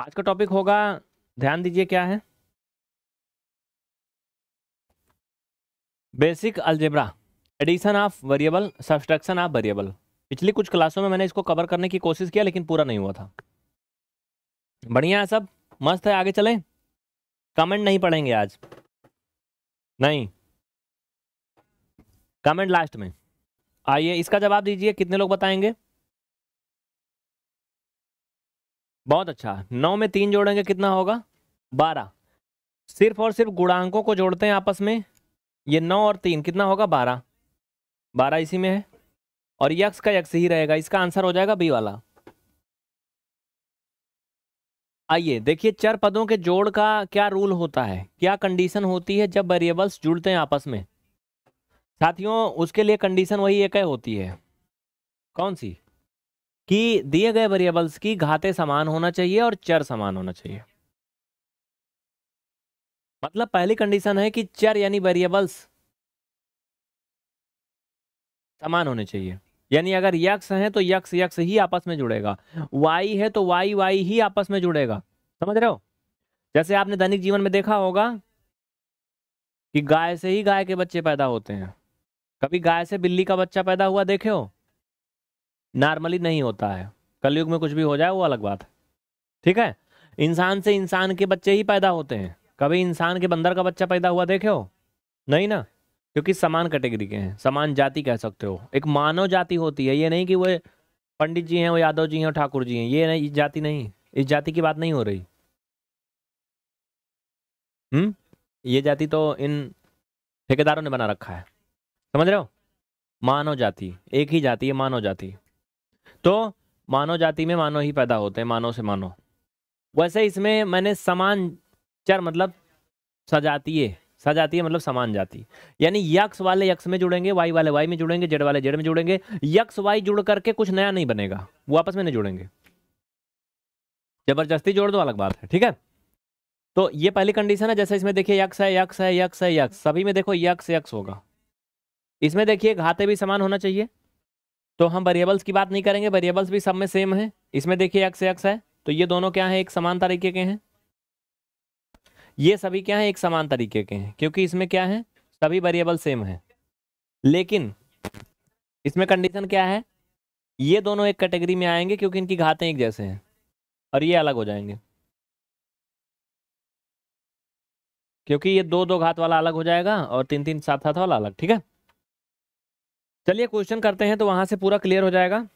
आज का टॉपिक होगा ध्यान दीजिए क्या है basic algebra addition of variable subtraction of variable पिछली कुछ क्लासों में मैंने इसको कवर करने की कोशिश किया लेकिन पूरा नहीं हुआ था बढ़िया है सब मस्त है आगे चलें कमेंट नहीं पढ़ेंगे आज नहीं कमेंट लास्ट में आइए इसका जवाब दीजिए कितने लोग बताएंगे बहुत अच्छा नौ में तीन जोड़ेंगे कितना होगा बारह सिर्फ और सिर्फ गुणांकों को जोड़ते हैं आपस में ये नौ और तीन कितना होगा बारह बारह इसी में है और यक्स का यक्स ही रहेगा इसका आंसर हो जाएगा बी वाला आइए देखिए चर पदों के जोड़ का क्या रूल होता है क्या कंडीशन होती है जब वेरिएबल्स जुड़ते हैं आपस में साथियों उसके लिए कंडीशन वही एक है होती है कौन सी कि दिए गए वेरिएबल्स की घाते समान होना चाहिए और चर समान होना चाहिए मतलब पहली कंडीशन है कि चर यानी वेरिएबल्स समान होने चाहिए यानी अगर यक्स है तो यक्स यक्स ही आपस में जुड़ेगा वाई है तो वाई वाई ही आपस में जुड़ेगा समझ रहे हो जैसे आपने दैनिक जीवन में देखा होगा कि गाय से ही गाय के बच्चे पैदा होते हैं कभी गाय से बिल्ली का बच्चा पैदा हुआ देखे हो नॉर्मली नहीं होता है कलयुग में कुछ भी हो जाए वो अलग बात ठीक है इंसान से इंसान के बच्चे ही पैदा होते हैं कभी इंसान के बंदर का बच्चा पैदा हुआ देखे हो नहीं ना क्योंकि समान कैटेगरी के हैं समान जाति कह सकते हो एक मानव जाति होती है ये नहीं कि वो पंडित जी हैं वो यादव जी हैं ठाकुर जी हैं ये नहीं इस जाति नहीं इस जाति की बात नहीं हो रही हम्म ये जाति तो इन ठेकेदारों ने बना रखा है समझ रहे हो मानव जाति एक ही जाति है मानव जाति तो मानव जाति में मानव ही पैदा होते हैं मानव से मानव वैसे इसमें मैंने समान चर मतलब सजातीय सजातीय मतलब समान जाति यानी यक्ष वाले यक्ष में जुड़ेंगे वाई वाले वाई में जुड़ेंगे जेड वाले जेड में जुड़ेंगे यक्ष वाई जुड़ करके कुछ नया नहीं बनेगा वो आपस में नहीं जुड़ेंगे जबरदस्ती जोड़ दो अलग बात है ठीक है तो ये पहली कंडीशन है जैसे इसमें देखिए यक्ष है यक्ष है यक्ष है यक्ष सभी में देखो यक्ष यक्ष होगा इसमें देखिए घाते भी समान होना चाहिए तो हम वेरिएबल्स की बात नहीं करेंगे वेरिएबल्स भी सब में सेम है इसमें देखिए एक्स एक्स है तो ये दोनों क्या है एक समान तरीके के हैं ये सभी क्या है एक समान तरीके के हैं क्योंकि इसमें क्या है सभी वेरिएबल सेम है लेकिन इसमें कंडीशन क्या है ये दोनों एक कैटेगरी में आएंगे क्योंकि इनकी घातें एक जैसे हैं और ये अलग हो जाएंगे क्योंकि ये दो दो घात वाला अलग हो जाएगा और तीन तीन सात सात वाला अलग ठीक है चलिए क्वेश्चन करते हैं तो वहाँ से पूरा क्लियर हो जाएगा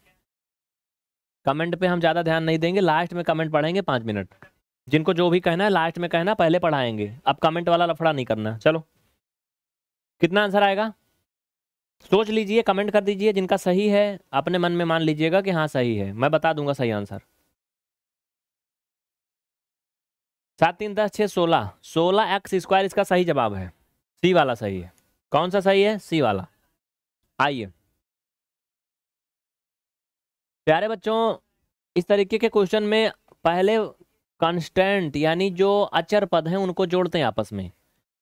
कमेंट पे हम ज़्यादा ध्यान नहीं देंगे लास्ट में कमेंट पढ़ेंगे पाँच मिनट जिनको जो भी कहना है लास्ट में कहना पहले पढ़ाएंगे अब कमेंट वाला लफड़ा नहीं करना चलो कितना आंसर आएगा सोच लीजिए कमेंट कर दीजिए जिनका सही है अपने मन में मान लीजिएगा कि हाँ सही है मैं बता दूंगा सही आंसर सात तीन दस छः सोलह सोलह एक्स स्क्वायर इसका सही जवाब है सी वाला सही है कौन सा सही है सी वाला आइए प्यारे बच्चों इस तरीके के क्वेश्चन में पहले कांस्टेंट यानी जो अचर पद हैं उनको जोड़ते हैं आपस में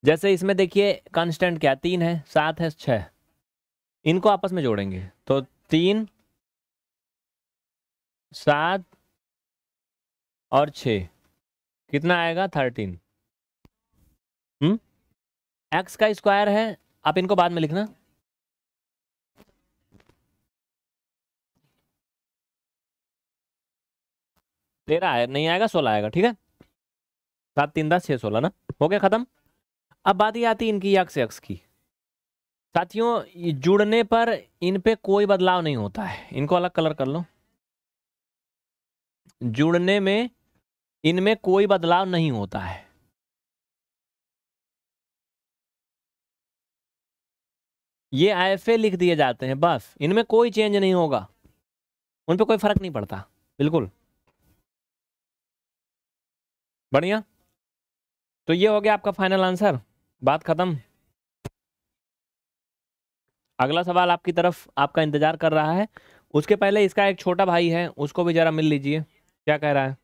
जैसे इसमें देखिए कांस्टेंट क्या तीन है सात है छः इनको आपस में जोड़ेंगे तो तीन सात और छ कितना आएगा थर्टीन हम्म? एक्स का स्क्वायर है आप इनको बाद में लिखना तेरह आए, नहीं आएगा सोलह आएगा ठीक है सात तीन दस छः सोलह ना हो गया ख़त्म अब बात ये आती इनकी यक्स यक्स की साथियों जुड़ने पर इन पे कोई बदलाव नहीं होता है इनको अलग कलर कर लो जुड़ने में इनमें कोई बदलाव नहीं होता है ये आईएफए लिख दिए जाते हैं बस इनमें कोई चेंज नहीं होगा उन पर कोई फर्क नहीं पड़ता बिल्कुल बढ़िया तो ये हो गया आपका फाइनल आंसर बात खत्म अगला सवाल आपकी तरफ आपका इंतजार कर रहा है उसके पहले इसका एक छोटा भाई है उसको भी जरा मिल लीजिए क्या कह रहा है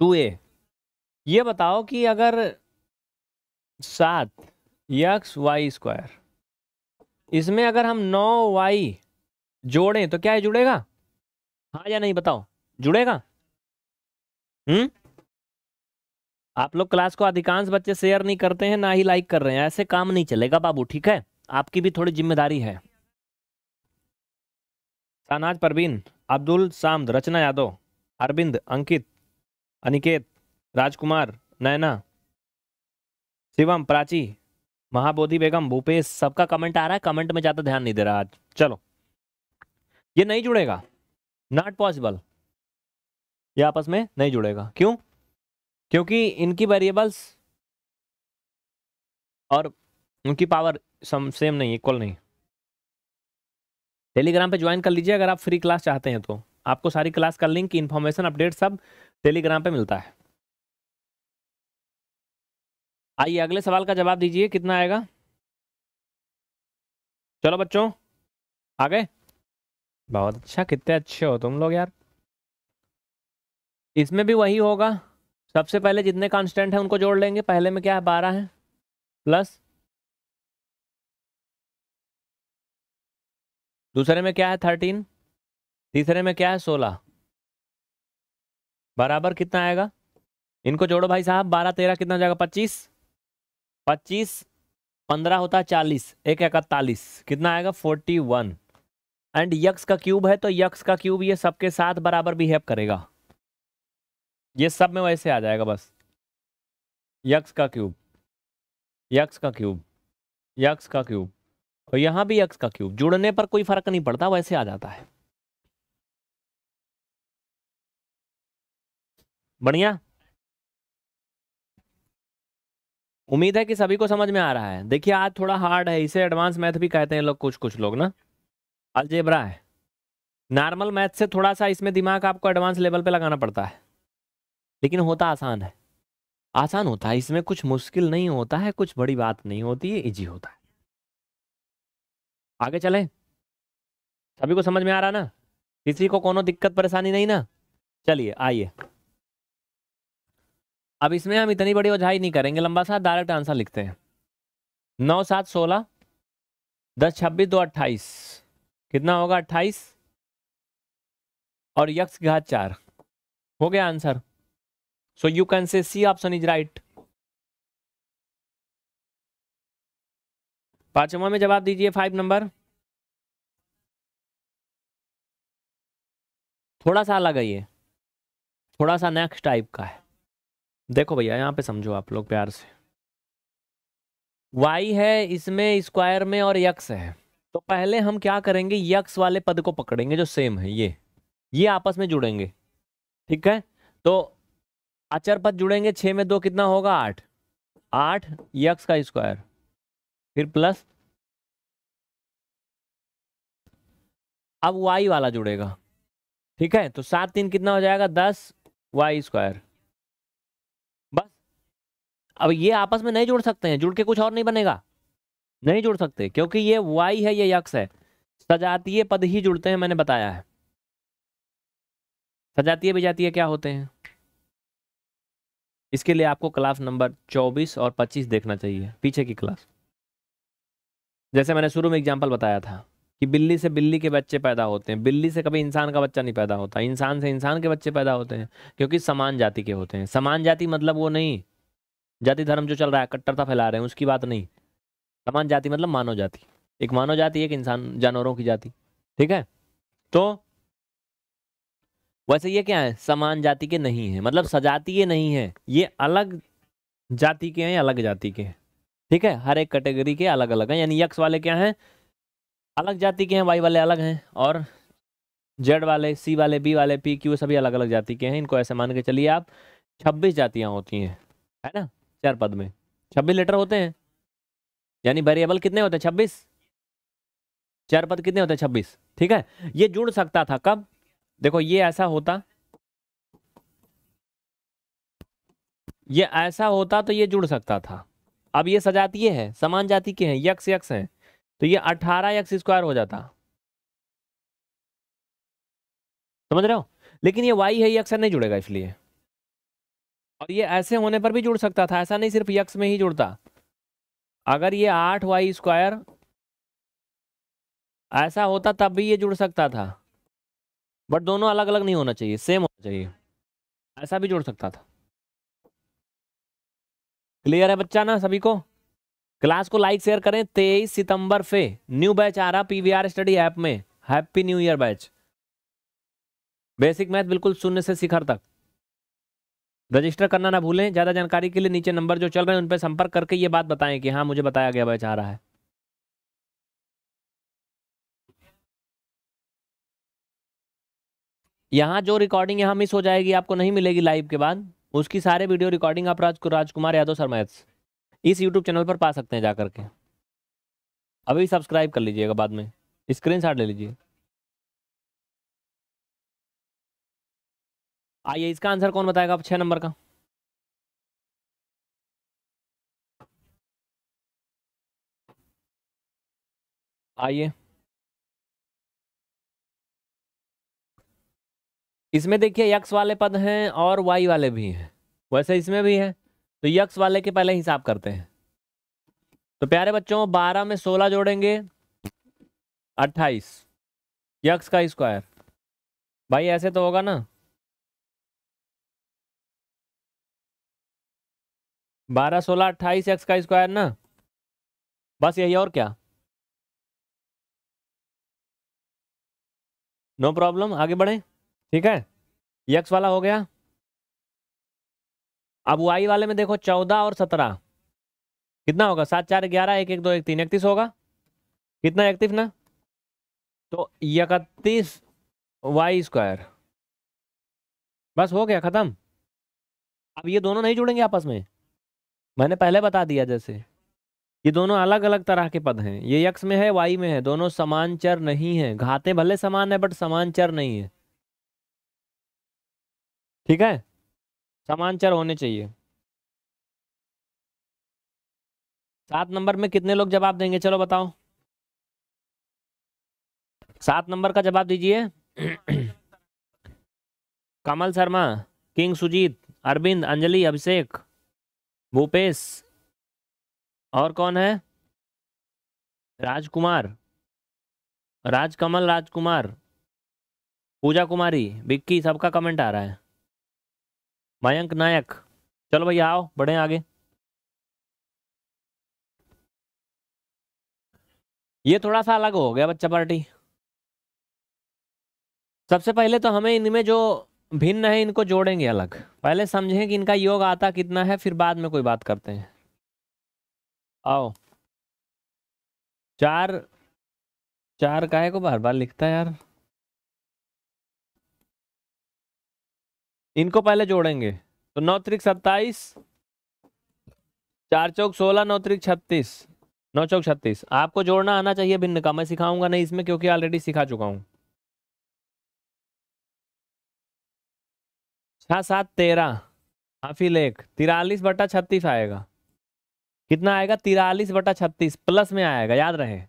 टू ए ये बताओ कि अगर सात यक्स वाई स्क्वायर इसमें अगर हम नौ वाई जोड़ें तो क्या जुड़ेगा हाँ या नहीं बताओ जुड़ेगा हम्म आप लोग क्लास को अधिकांश बच्चे शेयर नहीं करते हैं ना ही लाइक कर रहे हैं ऐसे काम नहीं चलेगा बाबू ठीक है आपकी भी थोड़ी जिम्मेदारी है सानाज परवीन अब्दुल सामद रचना यादव अरविंद अंकित अनिकेत राजकुमार नैना शिवम प्राची महाबोधि बेगम भूपेश सबका कमेंट आ रहा है कमेंट में ज़्यादा ध्यान नहीं दे रहा आज चलो ये नहीं जुड़ेगा नॉट पॉसिबल ये आपस में नहीं जुड़ेगा क्यों क्योंकि इनकी वेरिएबल्स और उनकी पावर सम सेम नहीं इक्वल नहीं टेलीग्राम पे ज्वाइन कर लीजिए अगर आप फ्री क्लास चाहते हैं तो आपको सारी क्लास का लिंक इन्फॉर्मेशन अपडेट सब टेलीग्राम पे मिलता है आइए अगले सवाल का जवाब दीजिए कितना आएगा चलो बच्चों आ गए बहुत अच्छा कितने अच्छे हो तुम लोग यार इसमें भी वही होगा सबसे पहले जितने कांस्टेंट हैं उनको जोड़ लेंगे पहले में क्या है बारह है प्लस दूसरे में क्या है थर्टीन तीसरे में क्या है सोलह बराबर कितना आएगा इनको जोड़ो भाई साहब बारह तेरह कितना जाएगा पच्चीस पच्चीस पंद्रह होता है चालीस एक इकतालीस कितना आएगा फोर्टी वन एंड यक्स का क्यूब है तो यक्स का क्यूब ये सबके साथ बराबर बिहेव करेगा ये सब में वैसे आ जाएगा बस यक्स का क्यूब यक्स का क्यूब यक्स का क्यूब और यहाँ भी यक्स का क्यूब जुड़ने पर कोई फर्क नहीं पड़ता वैसे आ जाता है बढ़िया उम्मीद है कि सभी को समझ में आ रहा है देखिए आज थोड़ा हार्ड है इसे एडवांस मैथ भी कहते हैं लोग कुछ कुछ लोग ना अलजेबरा है नॉर्मल मैथ से थोड़ा सा इसमें दिमाग आपको एडवांस लेवल पे लगाना पड़ता है लेकिन होता आसान है आसान होता है इसमें कुछ मुश्किल नहीं होता है कुछ बड़ी बात नहीं होती है इजी होता है आगे चलें सभी को समझ में आ रहा ना किसी को कोनो दिक्कत परेशानी नहीं ना चलिए आइए अब इसमें हम इतनी बड़ी वजहाई नहीं करेंगे लंबा सा डायरेक्ट आंसर लिखते हैं नौ सात सोलह दस छब्बीस दो अट्ठाईस कितना होगा अट्ठाईस और यक्ष घात चार हो गया answer So you can say C option is right. पांचवा में जवाब दीजिए फाइव नंबर थोड़ा सा अलग है ये थोड़ा सा नेक्स्ट टाइप का है देखो भैया यहाँ पे समझो आप लोग प्यार से वाई है इसमें स्क्वायर में और यक्स है तो पहले हम क्या करेंगे यक्स वाले पद को पकड़ेंगे जो सेम है ये ये आपस में जुड़ेंगे ठीक है तो अचर पद जुड़ेंगे छः में दो कितना होगा आठ आठ यक्स का स्क्वायर फिर प्लस अब वाई वाला जुड़ेगा ठीक है तो सात तीन कितना हो जाएगा दस वाई स्क्वायर बस अब ये आपस में नहीं जुड़ सकते हैं जुड़ के कुछ और नहीं बनेगा नहीं जुड़ सकते क्योंकि ये वाई है ये यक्स है सजातीय पद ही जुड़ते हैं मैंने बताया है सजातीय बिजातीय क्या होते हैं इसके लिए आपको क्लास नंबर 24 और 25 देखना चाहिए पीछे की क्लास जैसे मैंने शुरू में एग्जाम्पल बताया था कि बिल्ली से बिल्ली के बच्चे पैदा होते हैं बिल्ली से कभी इंसान का बच्चा नहीं पैदा होता इंसान से इंसान के बच्चे पैदा होते हैं क्योंकि समान जाति के होते हैं समान जाति मतलब वो नहीं जाति धर्म जो चल रहा है कट्टरता फैला रहे हैं उसकी बात नहीं समान जाति मतलब मानव जाति एक मानव जाति एक इंसान जानवरों की जाति ठीक है तो वैसे ये क्या है समान जाति के नहीं है मतलब सजातीय नहीं है ये अलग जाति के हैं या अलग जाति के हैं ठीक है हर एक कैटेगरी के अलग अलग हैं यानी यक्स वाले क्या हैं अलग जाति के हैं वाई वाले अलग हैं और जेड वाले सी वाले बी वाले पी क्यू सभी अलग अलग जाति के हैं इनको ऐसे मान के चलिए आप छब्बीस जातियाँ होती हैं है ना चार पद में छब्बीस लेटर होते हैं यानी वेरिएबल कितने होते हैं छब्बीस चार पद कितने होते हैं छब्बीस ठीक है ये जुड़ सकता था कब देखो ये ऐसा होता ये ऐसा होता तो ये जुड़ सकता था अब ये सजातीय है समान जाति के हैं यक्स यक्स हैं तो ये अठारह यक्स स्क्वायर हो जाता समझ रहे हो लेकिन ये वाई है ये नहीं जुड़ेगा इसलिए और ये ऐसे होने पर भी जुड़ सकता था ऐसा नहीं सिर्फ यक्स में ही जुड़ता अगर ये आठ वाई स्क्वायर ऐसा होता तब भी ये जुड़ सकता था बट दोनों अलग अलग नहीं होना चाहिए सेम होना चाहिए ऐसा भी जोड़ सकता था क्लियर है बच्चा ना सभी को क्लास को लाइक शेयर करें तेईस सितंबर से न्यू बैच आ रहा पीवीआर स्टडी ऐप में happy new year batch basic math बिल्कुल शून्य से शिखर तक रजिस्टर करना ना भूलें ज़्यादा जानकारी के लिए नीचे नंबर जो चल रहे हैं उन पर संपर्क करके ये बात बताएं कि हाँ मुझे बताया गया बैच आ रहा है यहाँ जो रिकॉर्डिंग यहाँ मिस हो जाएगी आपको नहीं मिलेगी लाइव के बाद उसकी सारे वीडियो रिकॉर्डिंग आप राज राजकुमार यादव शर्मा इस यूट्यूब चैनल पर पा सकते हैं जा करके अभी सब्सक्राइब कर लीजिएगा बाद में स्क्रीन ले लीजिए आइए इसका आंसर कौन बताएगा आप छः नंबर का आइए इसमें देखिए यक्स वाले पद हैं और वाई वाले भी हैं वैसे इसमें भी है तो यक्स वाले के पहले हिसाब करते हैं तो प्यारे बच्चों बारह में सोलह जोड़ेंगे अट्ठाईस यक्स का स्क्वायर भाई ऐसे तो होगा ना बारह सोलह अट्ठाईस एक्स का स्क्वायर ना बस यही और क्या नो प्रॉब्लम आगे बढ़ें ठीक है यक्स वाला हो गया अब वाई वाले में देखो चौदह और सत्रह कितना होगा सात चार ग्यारह एक एक दो एक तीन इकतीस होगा कितना इकतीस ना तो इकतीस वाई स्क्वायर बस हो गया ख़त्म अब ये दोनों नहीं जुड़ेंगे आपस में मैंने पहले बता दिया जैसे ये दोनों अलग अलग तरह के पद हैं ये यक्स में है वाई में है दोनों समान चर नहीं है घाते भले समान है बट समान चर नहीं है ठीक है समांचर होने चाहिए सात नंबर में कितने लोग जवाब देंगे चलो बताओ सात नंबर का जवाब दीजिए कमल शर्मा किंग सुजीत अरविंद अंजलि अभिषेक भूपेश और कौन है राजकुमार राजकमल राजकुमार पूजा कुमारी विक्की सबका कमेंट आ रहा है मयंक नायक चलो भाई आओ बढ़े आगे ये थोड़ा सा अलग हो गया बच्चा पार्टी सबसे पहले तो हमें इनमें जो भिन्न है इनको जोड़ेंगे अलग पहले समझें कि इनका योग आता कितना है फिर बाद में कोई बात करते हैं आओ चार चार काहे को बार बार लिखता है यार इनको पहले जोड़ेंगे तो नौ त्रिक सत्ताईस चार चौक सोलह नौ त्रिक छत्तीस नौ चौक छत्तीस आपको जोड़ना आना चाहिए भिन्न का मैं सिखाऊंगा नहीं इसमें क्योंकि ऑलरेडी सिखा चुका हूं छह सात तेरह हाफी लेख तिरालीस बटा छत्तीस आएगा कितना आएगा तिरालीस बटा छत्तीस प्लस में आएगा याद रहे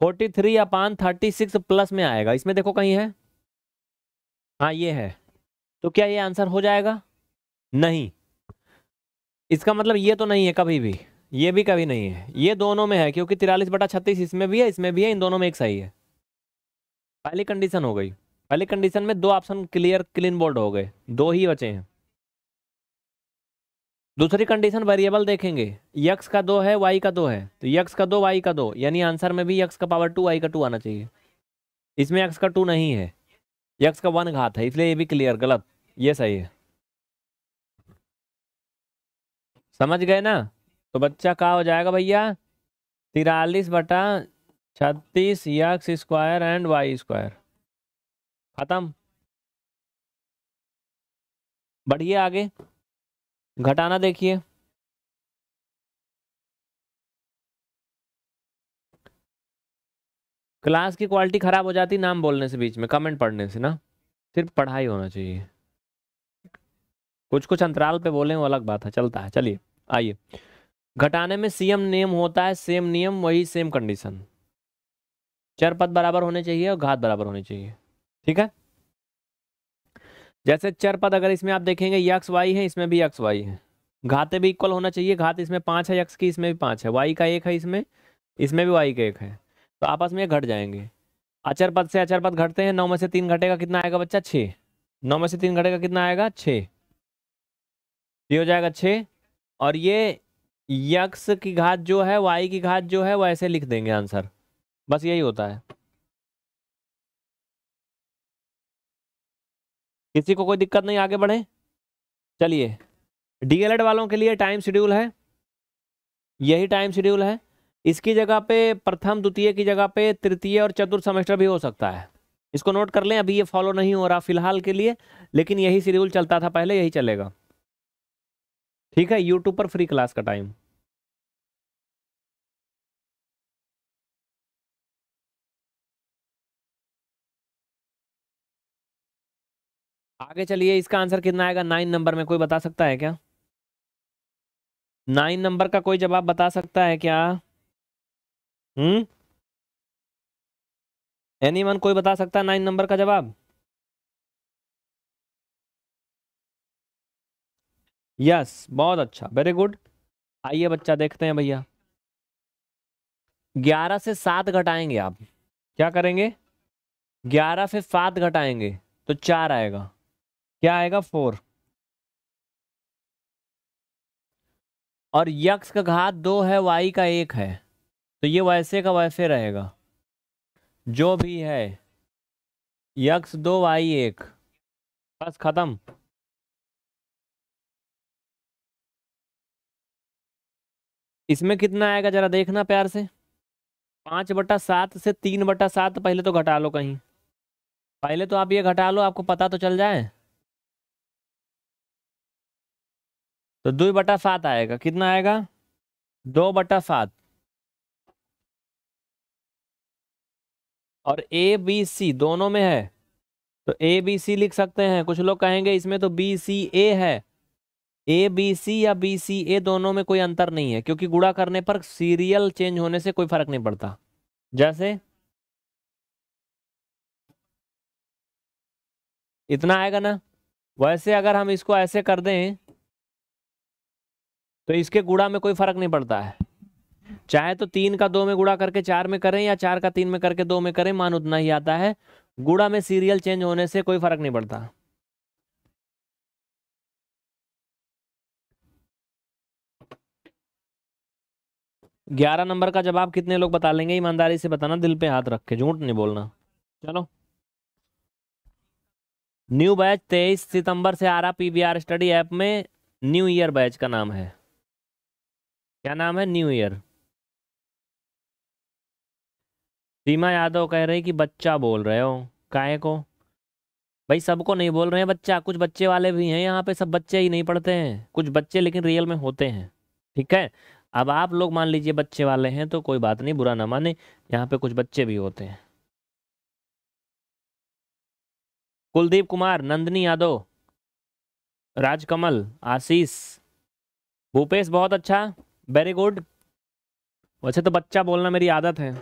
forty three upon thirty six plus में आएगा इसमें देखो कहीं है हाँ ये है तो क्या ये आंसर हो जाएगा नहीं इसका मतलब ये तो नहीं है कभी भी ये भी कभी नहीं है ये दोनों में है क्योंकि तिरालीस बटा छत्तीस इसमें भी है इसमें भी है इन दोनों में एक सही है पहली कंडीशन हो गई पहली कंडीशन में दो ऑप्शन क्लियर क्लीन बोल्ड हो गए दो ही बचे हैं दूसरी कंडीशन वेरिएबल देखेंगे यक्स का दो है वाई का दो है तो यक्स का दो वाई का दो यानी आंसर में भी यक्स का पावर टू वाई का टू आना चाहिए इसमें यक्स का टू नहीं है यक्स का वन घात है इसलिए ये भी क्लियर गलत ये सही है समझ गए ना तो बच्चा का हो जाएगा भैया तिरालीस बटा छत्तीस x square and y square खत्म बढ़िए आगे घटाना देखिए क्लास की क्वालिटी खराब हो जाती नाम बोलने से बीच में कमेंट पढ़ने से ना सिर्फ पढ़ाई होना चाहिए कुछ कुछ अंतराल पे बोले वो अलग बात है चलता है चलिए आइए घटाने में सीएम नियम होता है सेम नियम वही सेम कंडीशन चर पद बराबर होने चाहिए और घात बराबर होने चाहिए ठीक है जैसे चर पद अगर इसमें आप देखेंगे यक्स वाई है इसमें भी यक्स वाई है घाते भी इक्वल होना चाहिए घात इसमें पांच है यक्स की इसमें भी पांच है वाई का एक है इसमें इसमें भी वाई का एक है तो आपस में घट जाएंगे अचर पद से अचर पद घटते हैं नौ में से तीन घटेगा कितना आएगा बच्चा छः नौ में से तीन घटेगा कितना आएगा छः ये हो जाएगा छः और ये यक्स की घात जो है वाई की घात जो है वो ऐसे लिख देंगे आंसर बस यही होता है किसी को कोई दिक्कत नहीं आगे बढ़े चलिए डीएलएड वालों के लिए टाइम शेड्यूल है यही टाइम शेड्यूल है इसकी जगह पे प्रथम द्वितीय की जगह पे तृतीय और चतुर्थ सेमेस्टर भी हो सकता है इसको नोट कर लें अभी ये फॉलो नहीं हो रहा फिलहाल के लिए लेकिन यही शेड्यूल चलता था पहले यही चलेगा ठीक है यूट्यूब पर फ्री क्लास का टाइम आगे चलिए इसका आंसर कितना आएगा नाइन नंबर में कोई बता सकता है क्या नाइन नंबर का कोई जवाब बता सकता है क्या हम्म एनीवन कोई बता सकता है नाइन नंबर का जवाब यस बहुत अच्छा वेरी गुड आइए बच्चा देखते हैं भैया ग्यारह से सात घटाएंगे आप क्या करेंगे ग्यारह से सात घटाएंगे तो चार आएगा क्या आएगा फोर और यक्स का घात दो है वाई का एक है तो ये वैसे का वैसे रहेगा जो भी है यक्स दो वाई एक बस ख़त्म इसमें कितना आएगा जरा देखना प्यार से पाँच बटा सात से तीन बटा सात पहले तो घटा लो कहीं पहले तो आप ये घटा लो आपको पता तो चल जाए तो दो बटा सात आएगा कितना आएगा दो बटा सात और ए बी सी दोनों में है तो ए बी सी लिख सकते हैं कुछ लोग कहेंगे इसमें तो बी सी ए है ए बी सी या बी सी ए दोनों में कोई अंतर नहीं है क्योंकि गुड़ा करने पर सीरियल चेंज होने से कोई फर्क नहीं पड़ता जैसे इतना आएगा ना वैसे अगर हम इसको ऐसे कर दें तो इसके गुड़ा में कोई फर्क नहीं पड़ता है चाहे तो तीन का दो में गुड़ा करके चार में करें या चार का तीन में करके दो में करें मान उतना ही आता है गुड़ा में सीरियल चेंज होने से कोई फर्क नहीं पड़ता ग्यारह नंबर का जवाब कितने लोग बता लेंगे ईमानदारी से बताना दिल पे हाथ रख के झूठ नहीं बोलना चलो न्यू बैच तेईस सितंबर से आ रहा पीवीआर स्टडी ऐप में न्यू ईयर बैच का नाम है क्या नाम है न्यू ईयर सीमा यादव कह रही कि बच्चा बोल रहे हो काहे को भाई सबको नहीं बोल रहे हैं बच्चा कुछ बच्चे वाले भी हैं यहाँ पे सब बच्चे ही नहीं पढ़ते हैं कुछ बच्चे लेकिन रियल में होते हैं ठीक है अब आप लोग मान लीजिए बच्चे वाले हैं तो कोई बात नहीं बुरा ना माने यहाँ पे कुछ बच्चे भी होते हैं कुलदीप कुमार नंदनी यादव राजकमल आशीष भूपेश बहुत अच्छा वेरी गुड वैसे तो बच्चा बोलना मेरी आदत है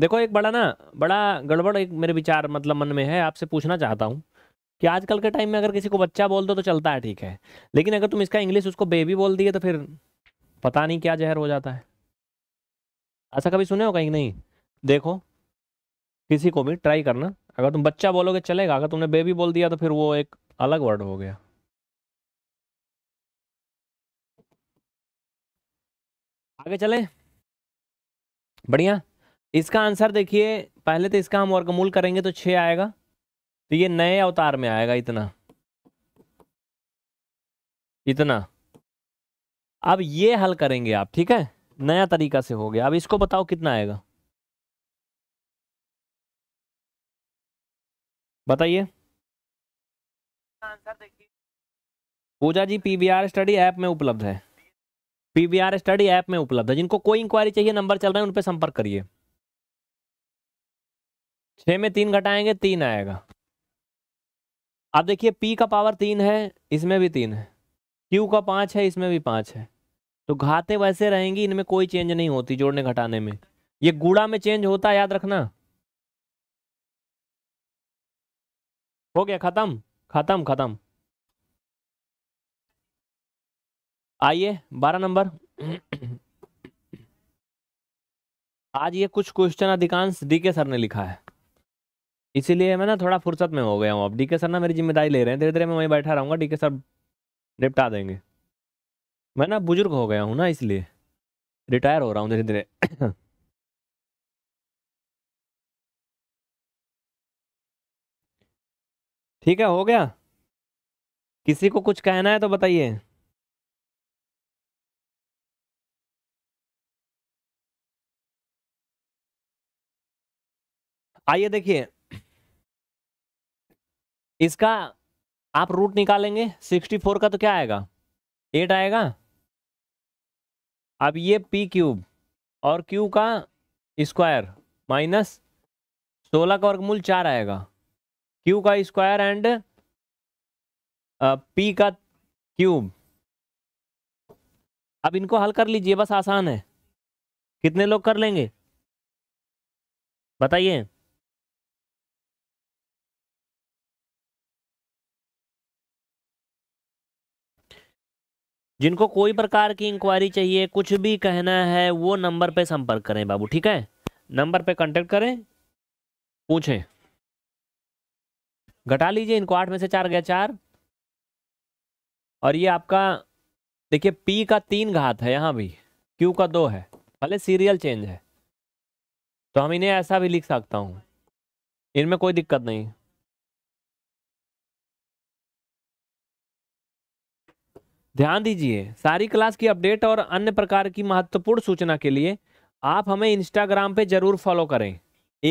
देखो एक बड़ा ना बड़ा गड़बड़ एक मेरे विचार मतलब मन में है आपसे पूछना चाहता हूँ कि आजकल के टाइम में अगर किसी को बच्चा बोल दो तो चलता है ठीक है लेकिन अगर तुम इसका इंग्लिश उसको बेबी बोल दिए तो फिर पता नहीं क्या जहर हो जाता है ऐसा कभी सुने हो कहीं नहीं देखो किसी को भी ट्राई करना अगर तुम बच्चा बोलोगे चलेगा अगर तुमने बेबी बोल दिया तो फिर वो एक अलग वर्ड हो गया आगे चले बढ़िया इसका आंसर देखिए पहले तो इसका हम वर्गमूल करेंगे तो छः आएगा तो ये नए अवतार में आएगा इतना इतना अब ये हल करेंगे आप ठीक है नया तरीका से हो गया अब इसको बताओ कितना आएगा बताइए Pooja ji Pooja ji PVR study app में उपलब्ध है पीवीआर स्टडी ऐप में उपलब्ध है जिनको कोई इंक्वायरी चाहिए नंबर चल रहा है उन पर संपर्क करिए छह में तीन घटाएंगे तीन आएगा अब देखिए पी का पावर तीन है इसमें भी तीन है क्यू का पाँच है इसमें भी पाँच है तो घाते वैसे रहेंगी इनमें कोई चेंज नहीं होती जोड़ने घटाने में ये गुड़ा में चेंज होता है याद रखना हो गया खत्म खत्म खत्म आइए बारह नंबर आज ये कुछ क्वेश्चन अधिकांश डी के सर ने लिखा है इसीलिए मैं ना थोड़ा फुर्सत में हो गया हूँ अब डी के सर ना मेरी जिम्मेदारी ले रहे हैं धीरे धीरे मैं वहीं बैठा रहूंगा डी के सर निपटा देंगे मैं ना बुजुर्ग हो गया हूँ ना इसलिए रिटायर हो रहा हूँ धीरे धीरे ठीक है हो गया किसी को कुछ कहना है तो बताइए आइए देखिए इसका आप रूट निकालेंगे सिक्सटी फोर का तो क्या आएगा एट आएगा अब ये पी क्यूब और क्यू का स्क्वायर माइनस सोलह का वर्गमूल चार आएगा क्यू का स्क्वायर एंड पी का क्यूब अब इनको हल कर लीजिए बस आसान है कितने लोग कर लेंगे बताइए जिनको कोई प्रकार की इंक्वायरी चाहिए कुछ भी कहना है वो नंबर पे संपर्क करें बाबू ठीक है नंबर पे कांटेक्ट करें पूछें घटा लीजिए इनको आठ में से चार गया चार और ये आपका देखिए पी का तीन घात है यहाँ भी क्यू का दो है भले सीरियल चेंज है तो हम इन्हें ऐसा भी लिख सकता हूँ इनमें कोई दिक्कत नहीं ध्यान दीजिए सारी क्लास की अपडेट और अन्य प्रकार की महत्वपूर्ण सूचना के लिए आप हमें इंस्टाग्राम पे ज़रूर फॉलो करें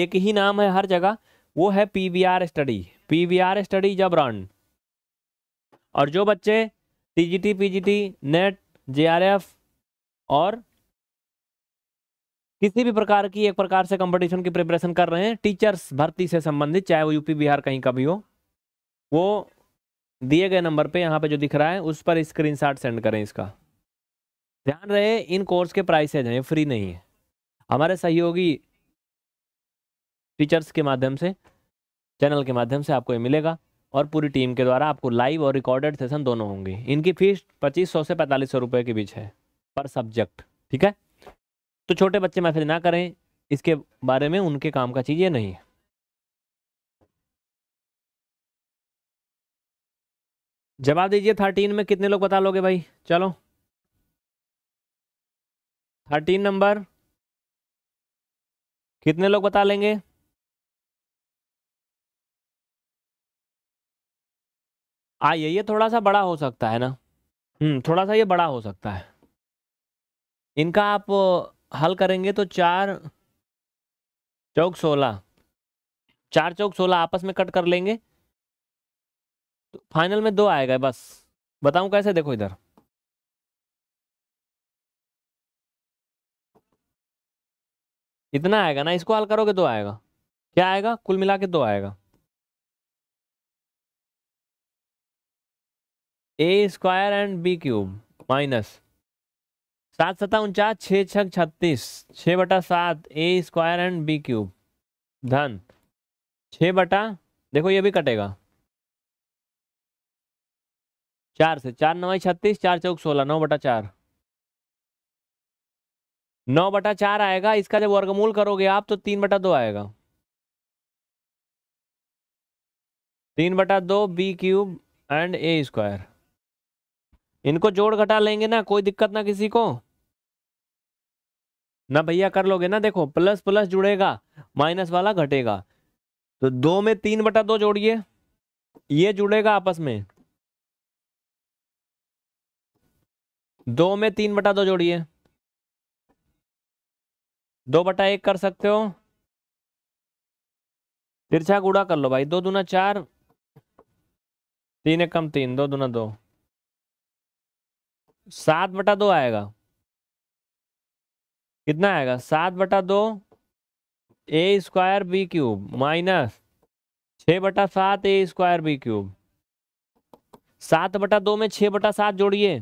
एक ही नाम है हर जगह वो है P V R study P V R study ज ब्रांड और जो बच्चे T G T P G T NET J R F और किसी भी प्रकार की एक प्रकार से कंपटीशन की प्रिपरेशन कर रहे हैं टीचर्स भर्ती से संबंधित चाहे वो यूपी बिहार कहीं का भी हो वो दिए गए नंबर पे यहाँ पे जो दिख रहा है उस पर स्क्रीनशॉट सेंड करें इसका ध्यान रहे इन कोर्स के प्राइसेज हैं फ्री नहीं है हमारे सहयोगी टीचर्स के माध्यम से चैनल के माध्यम से आपको ये मिलेगा और पूरी टीम के द्वारा आपको लाइव और रिकॉर्डेड सेशन दोनों होंगे इनकी फीस पच्चीस सौ से पैंतालीस सौ रुपये के बीच है पर सब्जेक्ट ठीक है तो छोटे बच्चे मैसेज ना करें इसके बारे में उनके काम का चीज़ ये नहीं है जवाब दीजिए थर्टीन में कितने लोग बता लोगे भाई चलो थर्टीन नंबर कितने लोग बता लेंगे आइए हाँ, ये थोड़ा सा बड़ा हो सकता है ना हम्म थोड़ा सा ये बड़ा हो सकता है इनका आप हल करेंगे तो चार चौक सोलह चार चौक सोलह आपस में कट कर लेंगे तो फाइनल में दो आएगा बस बताऊं कैसे देखो इधर इतना आएगा ना इसको हल करोगे दो तो आएगा क्या आएगा कुल मिला के दो आएगा a square and b cube minus सात सत्ता उनचास छ छक छत्तीस छ बटा सात a square and b cube धन छ बटा देखो ये भी कटेगा चार से चार नवाई छत्तीस चार चौक सोलह नौ बटा चार नौ बटा चार आएगा इसका जब वर्गमूल करोगे आप तो तीन बटा दो आएगा तीन बटा दो b cube and a square इनको जोड़ घटा लेंगे ना कोई दिक्कत ना किसी को ना भैया कर लोगे ना देखो प्लस प्लस जुड़ेगा माइनस वाला घटेगा तो दो में तीन बटा दो जोड़िए ये जुड़ेगा आपस में दो में तीन बटा दो जोड़िए दो बटा एक कर सकते हो तिरछा गुड़ा कर लो भाई दो दूना चार तीन एक कम तीन दो दूना दो सात बटा दो आएगा कितना आएगा सात बटा दो a square b cube minus छः बटा सात ए स्क्वायर बी क्यूब सात बटा दो में छः बटा सात जोड़िए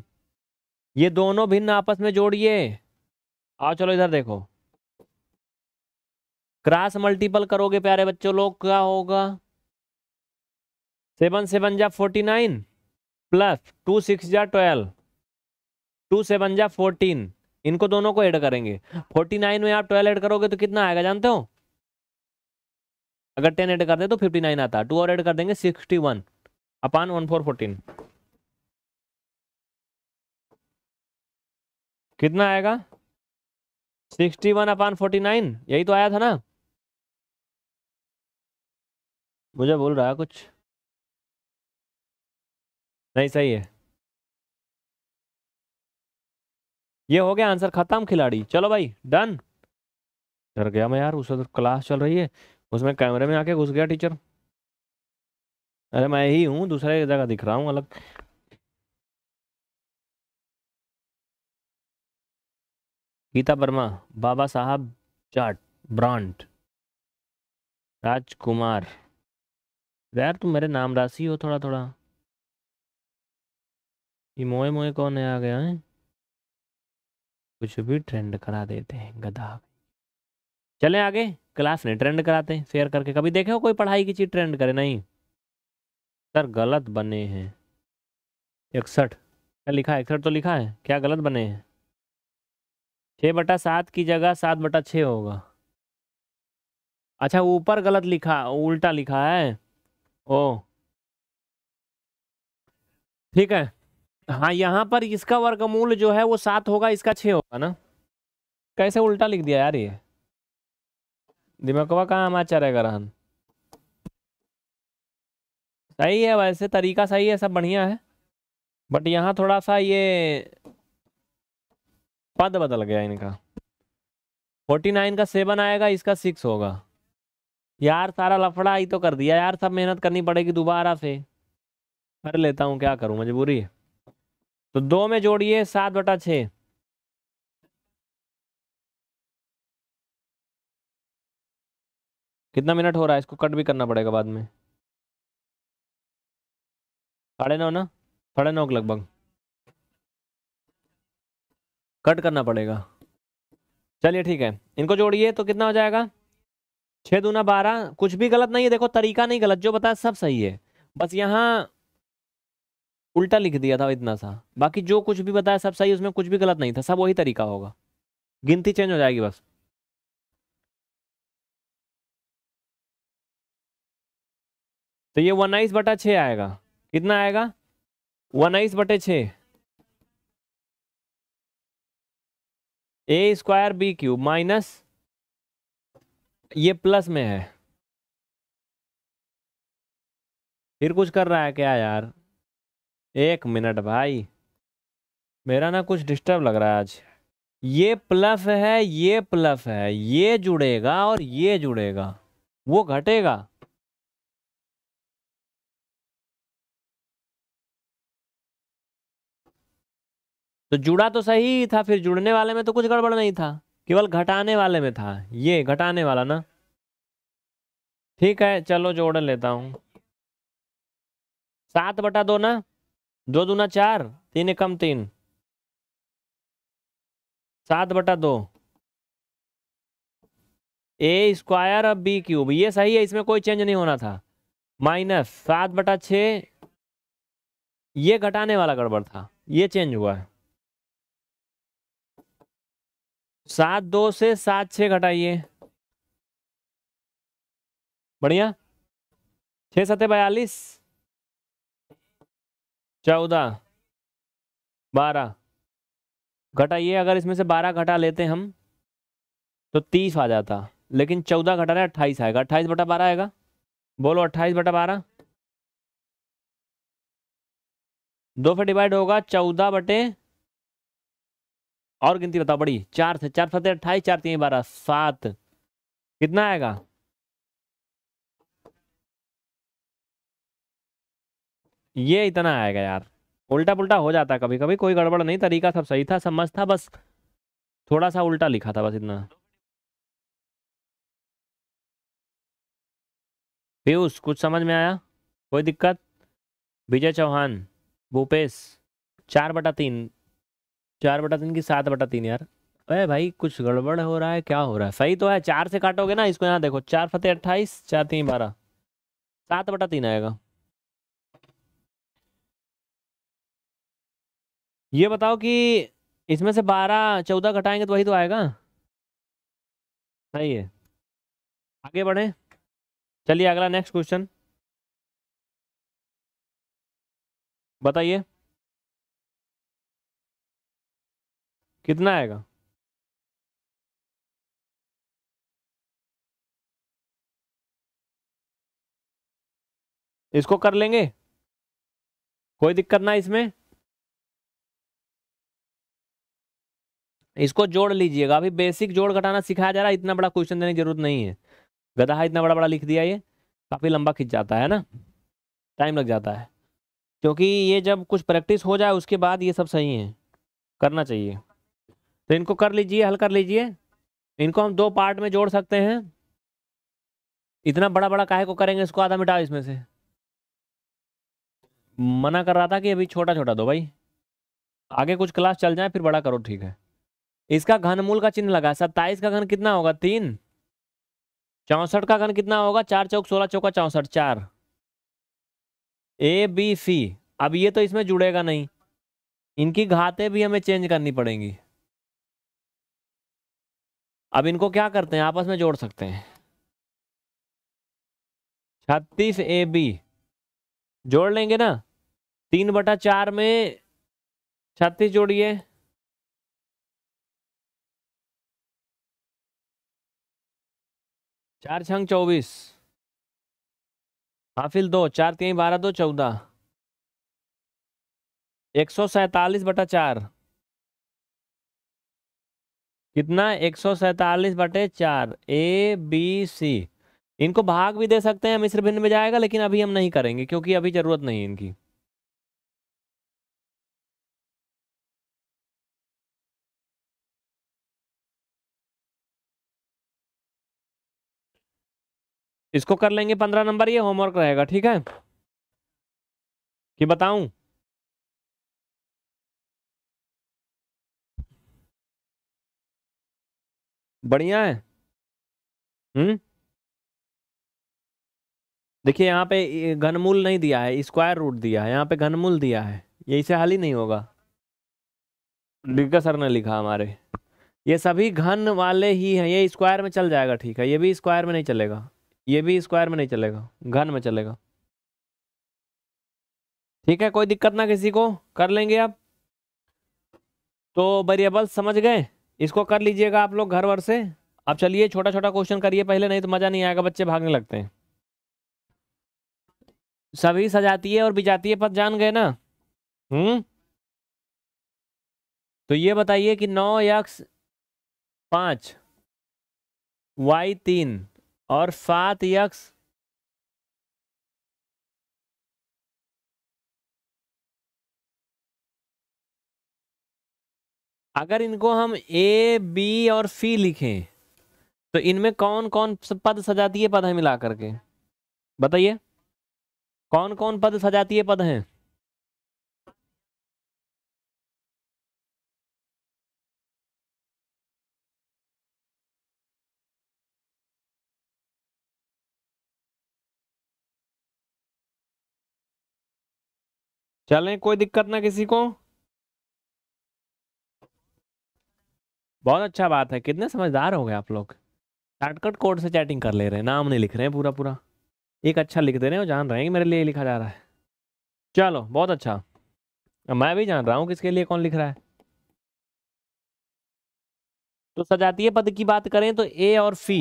ये दोनों भिन्न आपस में जोड़िए आओ चलो इधर देखो क्रॉस मल्टीपल करोगे प्यारे बच्चों लोग क्या होगा सेवन सेवन जा forty nine plus two six जा ट्वेल्व टू सेवन जा फोर्टीन इनको दोनों को ऐड करेंगे फोर्टी नाइन में आप ट्वेल्व ऐड करोगे तो कितना आएगा जानते हो अगर टेन ऐड कर दे तो फिफ्टी नाइन आता टू और ऐड कर देंगे sixty one upon one four fourteen कितना आएगा sixty one upon forty nine यही तो आया था ना मुझे बोल रहा है कुछ नहीं सही है ये हो गया आंसर खत्म खिलाड़ी चलो भाई डन डर गया मैं यार उस क्लास चल रही है उसमें कैमरे में आके घुस गया टीचर अरे मैं ही हूँ दूसरे जगह दिख रहा हूँ अलग गीता वर्मा बाबा साहब जाट ब्रांड राजकुमार यार तुम मेरे नाम राशि हो थोड़ा थोड़ा ये मोए मोए कौन है आ गया है कुछ भी ट्रेंड करा देते हैं गधा चले आगे क्लास नहीं ट्रेंड कराते हैं शेयर करके कभी देखे हो कोई पढ़ाई की चीज़ ट्रेंड करे नहीं सर गलत बने हैं इकसठ क्या लिखा है इकसठ तो लिखा है क्या गलत बने हैं छः बटा सात की जगह सात बटा छः होगा अच्छा ऊपर गलत लिखा उल्टा लिखा है ओ ठीक है हाँ यहाँ पर इसका वर्गमूल जो है वो सात होगा इसका छः होगा ना कैसे उल्टा लिख दिया यार ये दिमागवा कहाँ हमारा चलेगा रहन सही है वैसे तरीका सही है सब बढ़िया है बट यहाँ थोड़ा सा ये पद बदल गया इनका फोर्टी नाइन का सेवन आएगा इसका सिक्स होगा यार सारा लफड़ा ही तो कर दिया यार सब मेहनत करनी पड़ेगी दोबारा से कर लेता हूँ क्या करूँ मजबूरी है तो दो में जोड़िए सात बटा छः कितना मिनट हो रहा है इसको कट भी करना पड़ेगा बाद में साढ़े नौ ना साढ़े नौ के लगभग कट करना पड़ेगा चलिए ठीक है इनको जोड़िए तो कितना हो जाएगा छः दूना बारह कुछ भी गलत नहीं है देखो तरीका नहीं गलत जो बताया सब सही है बस यहाँ उल्टा लिख दिया था इतना सा बाकी जो कुछ भी बताया सब सही उसमें कुछ भी गलत नहीं था सब वही तरीका होगा गिनती चेंज हो जाएगी बस तो ये उन्नीस बटा छ आएगा कितना आएगा उन्नीस बटे छः a square b cube minus ये प्लस में है फिर कुछ कर रहा है क्या यार एक मिनट भाई मेरा ना कुछ डिस्टर्ब लग रहा है आज ये प्लस है ये प्लस है ये जुड़ेगा और ये जुड़ेगा वो घटेगा तो जुड़ा तो सही था फिर जुड़ने वाले में तो कुछ गड़बड़ नहीं था केवल घटाने वाले में था ये घटाने वाला ना ठीक है चलो जोड़ लेता हूँ सात बटा दो ना दो दूना चार तीन एकम तीन सात बटा दो ए स्क्वायर अब बी क्यूब ये सही है इसमें कोई चेंज नहीं होना था माइनस सात बटा छ ये घटाने वाला गड़बड़ था ये चेंज हुआ है सात दो से सात छ घटाइए बढ़िया छ सत बयालीस चौदह बारह घटाइए अगर इसमें से बारह घटा लेते हम तो तीस आ जाता लेकिन चौदह घटा रहे अट्ठाईस आएगा अट्ठाईस बटा बारह आएगा बोलो अट्ठाईस बटा बारह दो पर डिवाइड होगा चौदह बटे और गिनती बताओ बड़ी चार से चार सत्तर अट्ठाईस चार तीन बारह सात कितना आएगा ये इतना आएगा यार उल्टा पुल्टा हो जाता कभी कभी कोई गड़बड़ नहीं तरीका सब सही था समझ था बस थोड़ा सा उल्टा लिखा था बस इतना पीयूष कुछ समझ में आया कोई दिक्कत विजय चौहान भूपेश चार बटा तीन चार बटा तीन की सात बटा तीन यार अरे भाई कुछ गड़बड़ हो रहा है क्या हो रहा है सही तो है चार से काटोगे ना इसको यहाँ देखो चार फतेह अट्ठाईस चार तीन बारह सात बटा तीन आएगा ये बताओ कि इसमें से बारह चौदह घटाएंगे तो वही तो आएगा सही है आगे बढ़े चलिए अगला नेक्स्ट क्वेश्चन बताइए कितना आएगा इसको कर लेंगे कोई दिक्कत ना इसमें इसको जोड़ लीजिएगा अभी बेसिक जोड़ घटाना सिखाया जा रहा है इतना बड़ा क्वेश्चन देने की जरूरत नहीं है गधा इतना बड़ा बड़ा लिख दिया ये काफ़ी लंबा खिंच जाता है ना टाइम लग जाता है क्योंकि ये जब कुछ प्रैक्टिस हो जाए उसके बाद ये सब सही है करना चाहिए तो इनको कर लीजिए हल कर लीजिए इनको हम दो पार्ट में जोड़ सकते हैं इतना बड़ा बड़ा काहे को करेंगे इसको आधा मिटाओ इसमें से मना कर रहा था कि अभी छोटा छोटा दो भाई आगे कुछ क्लास चल जाए फिर बड़ा करो ठीक है इसका घनमूल का चिन्ह लगा सत्ताईस का घन कितना होगा तीन चौंसठ का घन कितना होगा चार चौक सोलह चौका चौंसठ चार ए बी सी अब ये तो इसमें जुड़ेगा नहीं इनकी घाते भी हमें चेंज करनी पड़ेंगी अब इनको क्या करते हैं आपस में जोड़ सकते हैं छत्तीस ए बी जोड़ लेंगे ना तीन बटा चार में छत्तीस जोड़िए चार छंग चौबीस हाफिल दो चार तीन बारह दो चौदह एक सौ सैतालीस बटा चार कितना एक सौ सैतालीस बटे चार ए बी सी इनको भाग भी दे सकते हैं मिश्र भिन्न में जाएगा लेकिन अभी हम नहीं करेंगे क्योंकि अभी जरूरत नहीं है इनकी इसको कर लेंगे पंद्रह नंबर ये होमवर्क रहेगा ठीक है कि बताऊं बढ़िया है हम्म देखिए यहाँ पे घनमूल नहीं दिया है स्क्वायर रूट दिया है यहाँ पे घनमूल दिया है यही से हाल ही नहीं होगा डिग्गा सर ने लिखा हमारे ये सभी घन वाले ही हैं ये स्क्वायर में चल जाएगा ठीक है ये भी स्क्वायर में नहीं चलेगा ये भी स्क्वायर में नहीं चलेगा घन में चलेगा ठीक है कोई दिक्कत ना किसी को कर लेंगे आप तो वेरिएबल समझ गए इसको कर लीजिएगा आप लोग घर वर से अब चलिए छोटा छोटा क्वेश्चन करिए पहले नहीं तो मज़ा नहीं आएगा बच्चे भागने लगते हैं सभी सजातीय और बिजातीय पद जान गए ना हम्म तो ये बताइए कि नौ यक्स पाँच वाई तीन और सात यक्स अगर इनको हम ए बी और सी लिखें तो इनमें कौन कौन पद सजाती है पद है मिला करके बताइए कौन कौन पद सजाती है पद हैं चलें कोई दिक्कत ना किसी को बहुत अच्छा बात है कितने समझदार हो गए आप लोग शॉर्टकट कोड से चैटिंग कर ले रहे हैं नाम नहीं लिख रहे हैं पूरा पूरा एक अच्छा लिख दे रहे हो जान रहे हैं कि मेरे लिए लिखा जा रहा है चलो बहुत अच्छा मैं भी जान रहा हूँ किसके लिए कौन लिख रहा है तो सजातीय पद की बात करें तो ए और फी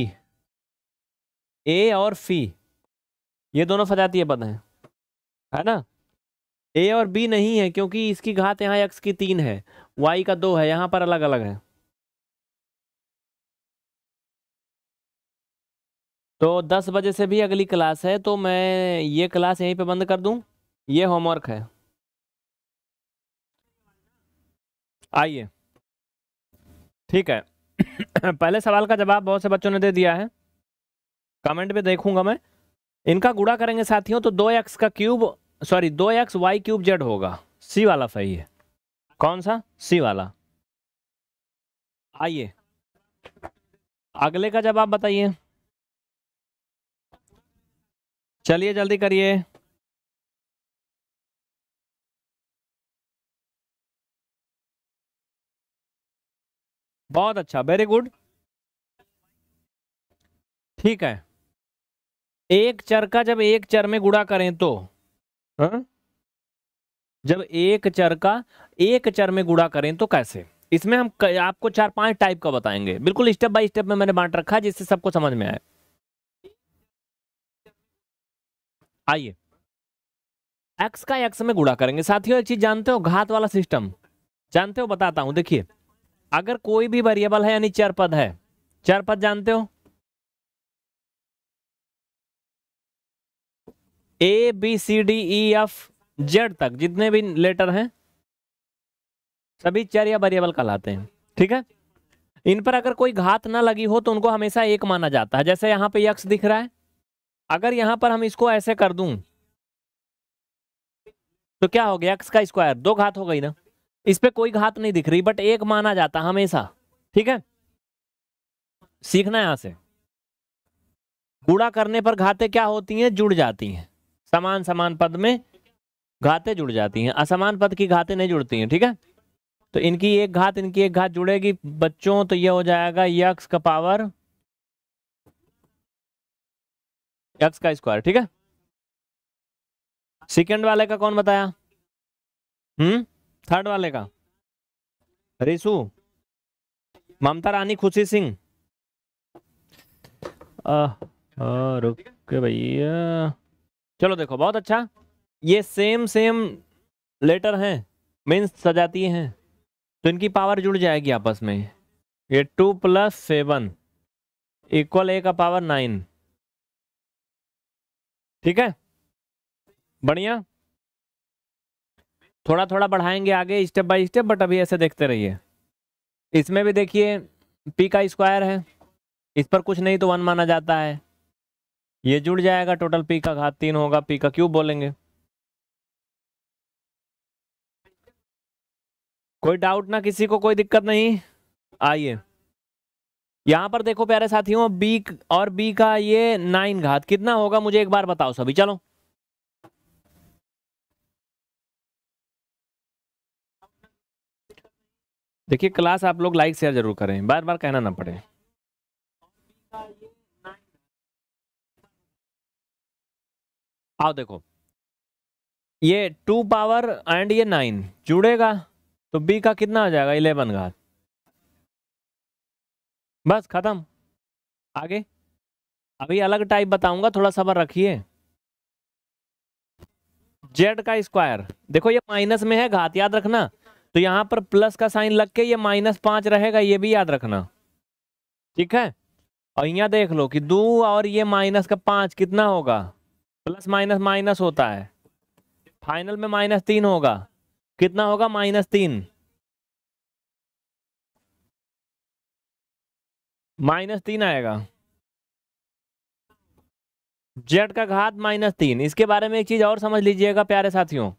ए और फी ये दोनों सजातीय पद हैं है ना ए और बी नहीं है क्योंकि इसकी घात यहाँ एक्स की तीन है वाई का दो है यहाँ पर अलग अलग है तो दस बजे से भी अगली क्लास है तो मैं ये क्लास यहीं पे बंद कर दूं ये होमवर्क है आइए ठीक है पहले सवाल का जवाब बहुत से बच्चों ने दे दिया है कमेंट में देखूंगा मैं इनका गुड़ा करेंगे साथियों तो दो एक्स का क्यूब सॉरी दो एक्स वाई क्यूब जेड होगा सी वाला सही है कौन सा सी वाला आइए अगले का जवाब बताइए चलिए जल्दी करिए बहुत अच्छा वेरी गुड ठीक है एक चर का जब एक चर में गुड़ा करें तो हा? जब एक चर का एक चर में गुड़ा करें तो कैसे इसमें हम आपको चार पांच टाइप का बताएंगे बिल्कुल स्टेप बाय स्टेप में मैंने बांट रखा है जिससे सबको समझ में आए आइए एक्स का एक्स में गुड़ा करेंगे साथियों एक चीज जानते हो घात वाला सिस्टम जानते हो बताता हूं देखिए अगर कोई भी वेरिएबल है यानी चर पद है चर पद जानते हो a b c d e f z तक जितने भी लेटर हैं सभी चर या वेरिएबल कहलाते हैं ठीक है इन पर अगर कोई घात ना लगी हो तो उनको हमेशा एक माना जाता है जैसे यहां पे यक्ष दिख रहा है अगर यहां पर हम इसको ऐसे कर दूं तो क्या हो गया एक्स का स्क्वायर दो घात हो गई ना इस पर कोई घात नहीं दिख रही बट एक माना जाता हमेशा ठीक है सीखना यहां से गुड़ा करने पर घाते क्या होती हैं जुड़ जाती हैं समान समान पद में घाते जुड़ जाती हैं असमान पद की घाते नहीं जुड़ती हैं ठीक है तो इनकी एक घात इनकी एक घात जुड़ेगी बच्चों तो ये हो जाएगा यक्स का पावर एक्स का स्क्वायर ठीक है सेकंड वाले का कौन बताया हम्म थर्ड वाले का रिशु ममता रानी खुशी सिंह रुके के भैया चलो देखो बहुत अच्छा ये सेम सेम लेटर हैं मीन्स सजाती हैं तो इनकी पावर जुड़ जाएगी आपस में ये two plus seven equal a का पावर नाइन ठीक है बढ़िया थोड़ा थोड़ा बढ़ाएंगे आगे स्टेप बाय स्टेप बट अभी ऐसे देखते रहिए इसमें भी देखिए पी का स्क्वायर है इस पर कुछ नहीं तो वन माना जाता है ये जुड़ जाएगा टोटल पी का घात तीन होगा पी का क्यूब बोलेंगे कोई डाउट ना किसी को कोई दिक्कत नहीं आइए यहां पर देखो प्यारे साथियों बी और बी का ये नाइन घात कितना होगा मुझे एक बार बताओ सभी चलो देखिए क्लास आप लोग लाइक शेयर जरूर करें बार बार कहना ना पड़े आओ देखो ये टू पावर एंड ये नाइन जुड़ेगा तो बी का कितना आ जाएगा इलेवन घात बस ख़त्म आगे अभी अलग टाइप बताऊंगा थोड़ा सबर रखिए जेड का स्क्वायर देखो ये माइनस में है घात याद रखना तो यहाँ पर प्लस का साइन लग के ये माइनस पाँच रहेगा ये भी याद रखना ठीक है और यहाँ देख लो कि दो और ये माइनस का पाँच कितना होगा प्लस माइनस माइनस होता है फाइनल में माइनस तीन होगा कितना होगा माइनस तीन माइनस तीन आएगा जेड का घात माइनस तीन इसके बारे में एक चीज और समझ लीजिएगा प्यारे साथियों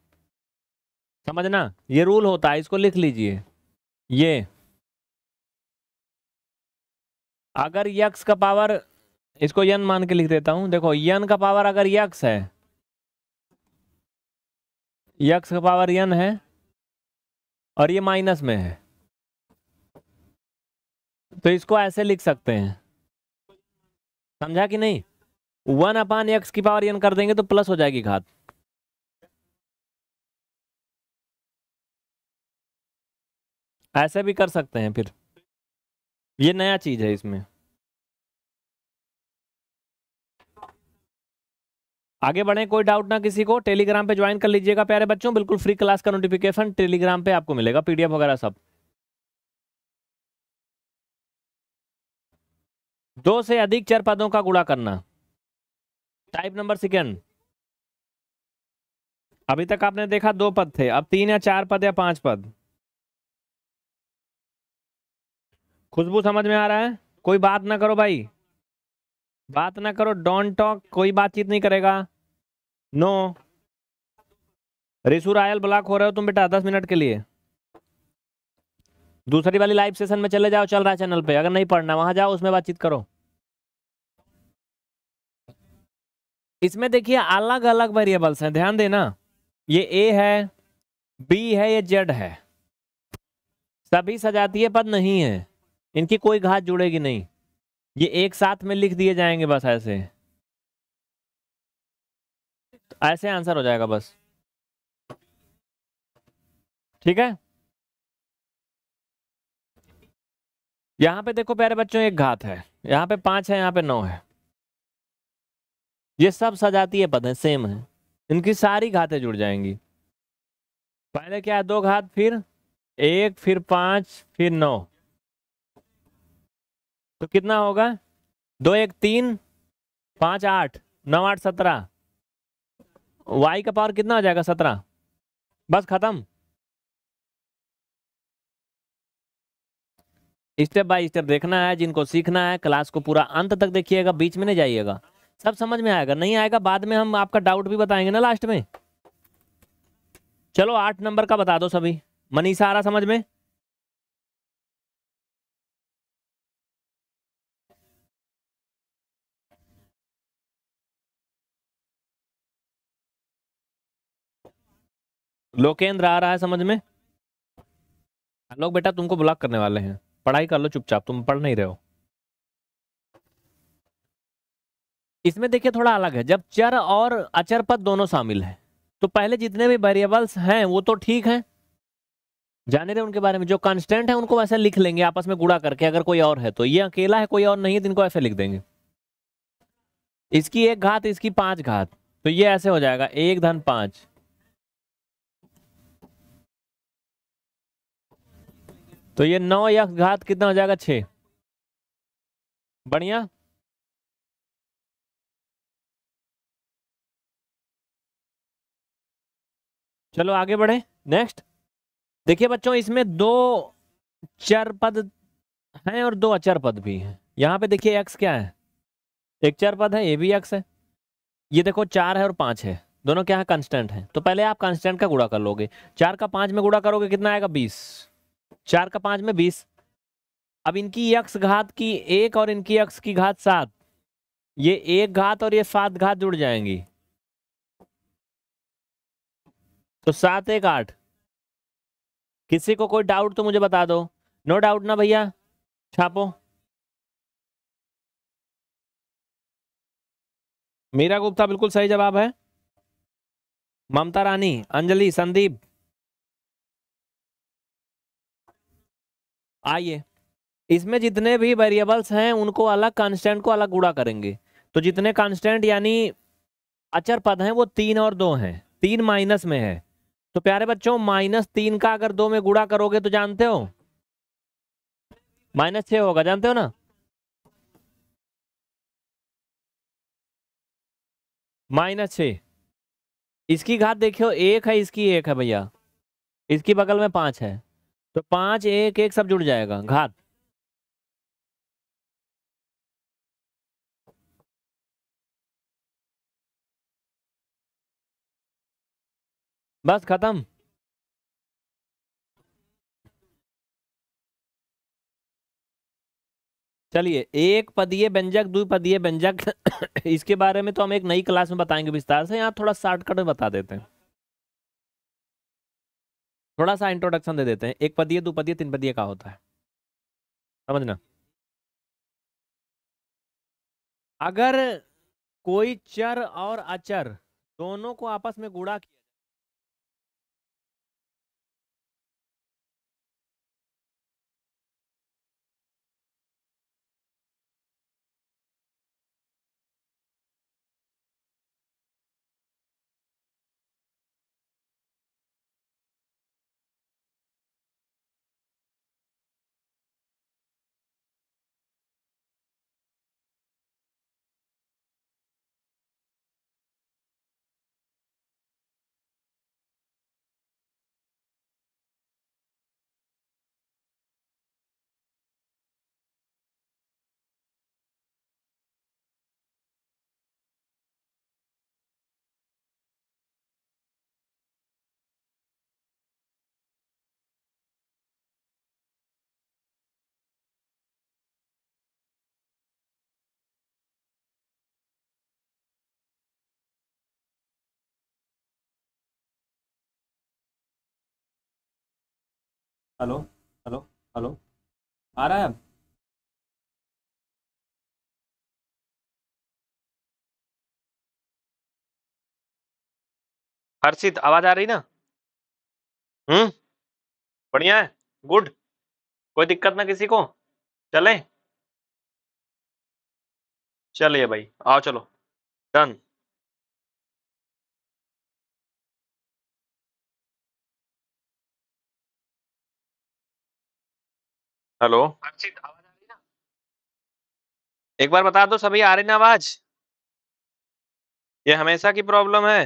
समझना ये रूल होता है इसको लिख लीजिए ये अगर यक्स का पावर इसको यन मान के लिख देता हूं देखो यन का पावर अगर यक्स है यक्स का पावर यन है और ये माइनस में है तो इसको ऐसे लिख सकते हैं समझा कि नहीं वन अपान एक्स की पावर एन कर देंगे तो प्लस हो जाएगी घात ऐसे भी कर सकते हैं फिर ये नया चीज है इसमें आगे बढ़े कोई डाउट ना किसी को टेलीग्राम पे ज्वाइन कर लीजिएगा प्यारे बच्चों बिल्कुल फ्री क्लास का नोटिफिकेशन टेलीग्राम पे आपको मिलेगा पीडीएफ वगैरह सब दो से अधिक चर पदों का गुणा करना टाइप नंबर सेकेंड अभी तक आपने देखा दो पद थे अब तीन या चार पद या पांच पद खुशबू समझ में आ रहा है कोई बात ना करो भाई बात ना करो डोंट टॉक कोई बातचीत नहीं करेगा नो रिसू रायल ब्लॉक हो रहे हो तुम बेटा दस मिनट के लिए दूसरी वाली लाइव सेशन में चले जाओ चल रहा है चैनल पे अगर नहीं पढ़ना वहां जाओ उसमें बातचीत करो इसमें देखिए अलग अलग वेरिएबल्स हैं ध्यान देना ये ए है बी है ये जेड है सभी सजातीय पद नहीं है इनकी कोई घात जुड़ेगी नहीं ये एक साथ में लिख दिए जाएंगे बस ऐसे तो ऐसे आंसर हो जाएगा बस ठीक है यहाँ पे देखो प्यारे बच्चों एक घात है यहाँ पे पांच है यहाँ पे नौ है ये सब सजातीय पद है सेम है इनकी सारी घातें जुड़ जाएंगी पहले क्या है दो घात फिर एक फिर पांच फिर नौ तो कितना होगा दो एक तीन पांच आठ नौ आठ सत्रह वाई का पावर कितना हो जाएगा सत्रह बस खत्म स्टेप बाय स्टेप देखना है जिनको सीखना है क्लास को पूरा अंत तक देखिएगा बीच में नहीं जाइएगा सब समझ में आएगा नहीं आएगा बाद में हम आपका डाउट भी बताएंगे ना लास्ट में चलो आठ नंबर का बता दो सभी मनीषा आ रहा समझ में लोकेंद्र आ रहा है समझ में लोग बेटा तुमको ब्लॉक करने वाले हैं पढ़ाई कर लो चुपचाप तुम पढ़ नहीं रहे हो इसमें देखिए थोड़ा अलग है जब चर और अचर पद दोनों शामिल है तो पहले जितने भी वेरिएबल्स हैं वो तो ठीक है जाने रहे उनके बारे में जो कंस्टेंट है उनको वैसे लिख लेंगे आपस में गुड़ा करके अगर कोई और है तो ये अकेला है कोई और नहीं है तो इनको ऐसे लिख देंगे इसकी एक घात इसकी पांच घात तो ये ऐसे हो जाएगा एक धन पांच तो ये नौ यक्ष घात कितना हो जाएगा छ बढ़िया चलो आगे बढ़े नेक्स्ट देखिए बच्चों इसमें दो चर पद हैं और दो अचर पद भी हैं यहाँ पे देखिए एक्स क्या है एक चर पद है ये भी एक्स है ये देखो चार है और पांच है दोनों क्या है कांस्टेंट है तो पहले आप कांस्टेंट का गुड़ा कर लोगे चार का पांच में गुड़ा करोगे कितना आएगा बीस चार का पांच में बीस अब इनकी यक्ष घात की एक और इनकी यक्ष की घात सात ये एक घात और ये सात घात जुड़ जाएंगी तो सात एक आठ किसी को कोई डाउट तो मुझे बता दो नो डाउट ना भैया छापो मीरा गुप्ता बिल्कुल सही जवाब है ममता रानी अंजलि संदीप आइए इसमें जितने भी वेरिएबल्स हैं उनको अलग कांस्टेंट को अलग गुड़ा करेंगे तो जितने कांस्टेंट यानी अचर पद हैं वो तीन और दो हैं तीन माइनस में है तो प्यारे बच्चों माइनस तीन का अगर दो में गुड़ा करोगे तो जानते हो माइनस छ होगा जानते हो ना माइनस छ इसकी घात देखियो एक है इसकी एक है भैया इसकी बगल में पांच है तो पांच एक एक सब जुड़ जाएगा घात बस खत्म चलिए एक पदीय व्यंजक द्विपदीय व्यंजक इसके बारे में तो हम एक नई क्लास में बताएंगे विस्तार से यहाँ थोड़ा शॉर्टकट में बता देते हैं थोड़ा सा इंट्रोडक्शन दे देते हैं एक पदीय दो पदीय तीन पदीय का होता है समझना अगर कोई चर और अचर दोनों को आपस में गुड़ा किया हेलो हेलो हेलो आ रहा है अब हर्षित आवाज आ रही ना हम्म बढ़िया है गुड कोई दिक्कत ना किसी को चले चलिए भाई आओ चलो डन हेलो एक बार बता दो सभी आ रही ना आवाज ये हमेशा की प्रॉब्लम है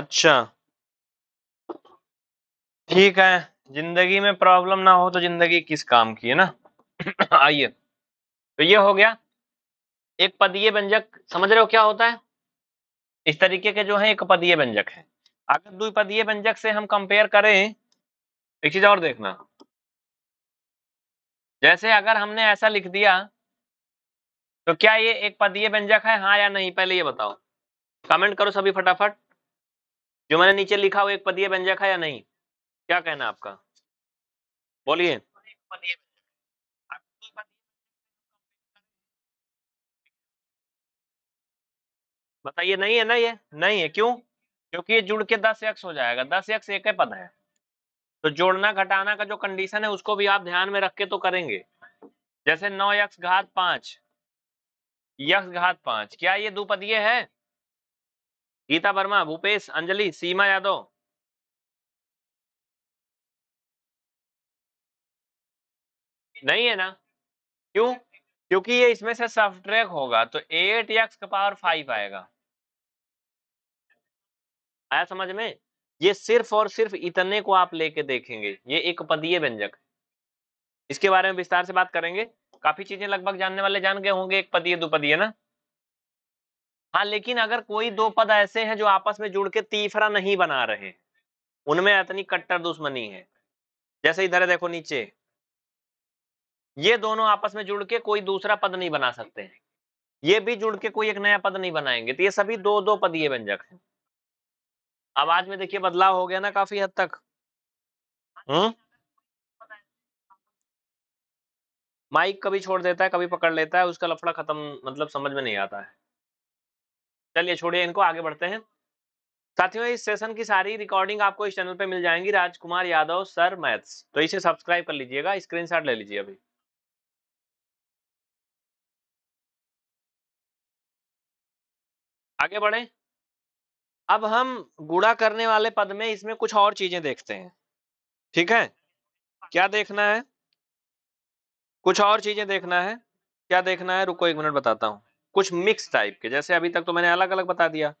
अच्छा ठीक है जिंदगी में प्रॉब्लम ना हो तो जिंदगी किस काम की है ना आइए तो ये हो गया एक पदीय व्यंजक समझ रहे हो क्या होता है इस तरीके के जो है एक पदीय व्यंजक है अगर द्विपदीय व्यंजक से हम कंपेयर करें एक चीज और देखना जैसे अगर हमने ऐसा लिख दिया तो क्या ये एक पदीय व्यंजक है हाँ या नहीं पहले ये बताओ कमेंट करो सभी फटाफट जो मैंने नीचे लिखा हुआ एक पदीय व्यंजक है या नहीं क्या कहना आपका बोलिए बताइए नहीं है ना ये नहीं है क्यों क्योंकि ये जुड़ के दस एक्स हो जाएगा दस एक्स एक पद है तो जोड़ना घटाना का जो कंडीशन है उसको भी आप ध्यान में रख के तो करेंगे जैसे नौ यक्ष घात पांच यक्ष घात पांच क्या ये दुपदीय है गीता वर्मा भूपेश अंजलि सीमा यादव नहीं है ना क्यों क्योंकि ये इसमें से सब्ट्रैक होगा तो एट यक्स का पावर फाइव आएगा आया समझ में ये सिर्फ और सिर्फ इतने को आप लेके देखेंगे ये एक पदीय व्यंजक इसके बारे में विस्तार से बात करेंगे काफी चीजें लगभग जानने वाले जान गए होंगे एक पदीय दुपदीय ना हाँ लेकिन अगर कोई दो पद ऐसे हैं जो आपस में जुड़ के तीफरा नहीं बना रहे उनमें इतनी कट्टर दुश्मनी है जैसे इधर देखो नीचे ये दोनों आपस में जुड़ के कोई दूसरा पद नहीं बना सकते ये भी जुड़ के कोई एक नया पद नहीं बनाएंगे तो ये सभी दो दो पदीय व्यंजक हैं आवाज में देखिए बदलाव हो गया ना काफी हद तक हम्म माइक कभी छोड़ देता है कभी पकड़ लेता है उसका लफड़ा खत्म मतलब समझ में नहीं आता है चलिए छोड़िए इनको आगे बढ़ते हैं साथियों इस सेशन की सारी रिकॉर्डिंग आपको इस चैनल पे मिल जाएंगी राजकुमार यादव सर मैथ्स तो इसे सब्सक्राइब कर लीजिएगा स्क्रीनशॉट ले लीजिए अभी आगे बढ़े अब हम गुड़ा करने वाले पद में इसमें कुछ और चीजें देखते हैं ठीक है क्या देखना है कुछ और चीजें देखना है क्या देखना है रुको एक मिनट बताता हूँ कुछ मिक्स टाइप के जैसे अभी तक तो मैंने अलग अलग बता दिया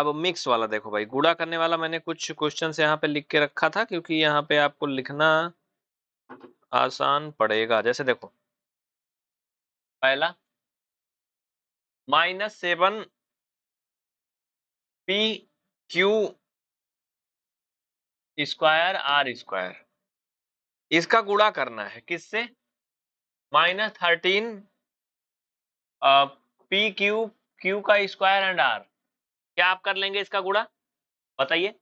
अब मिक्स वाला देखो भाई गुड़ा करने वाला मैंने कुछ क्वेश्चन यहाँ पे लिख के रखा था क्योंकि यहाँ पे आपको लिखना आसान पड़ेगा जैसे देखो पहला minus seven p q square r square इसका गुड़ा करना है किससे minus thirteen p q q का स्क्वायर एंड आर क्या आप कर लेंगे इसका गुड़ा बताइए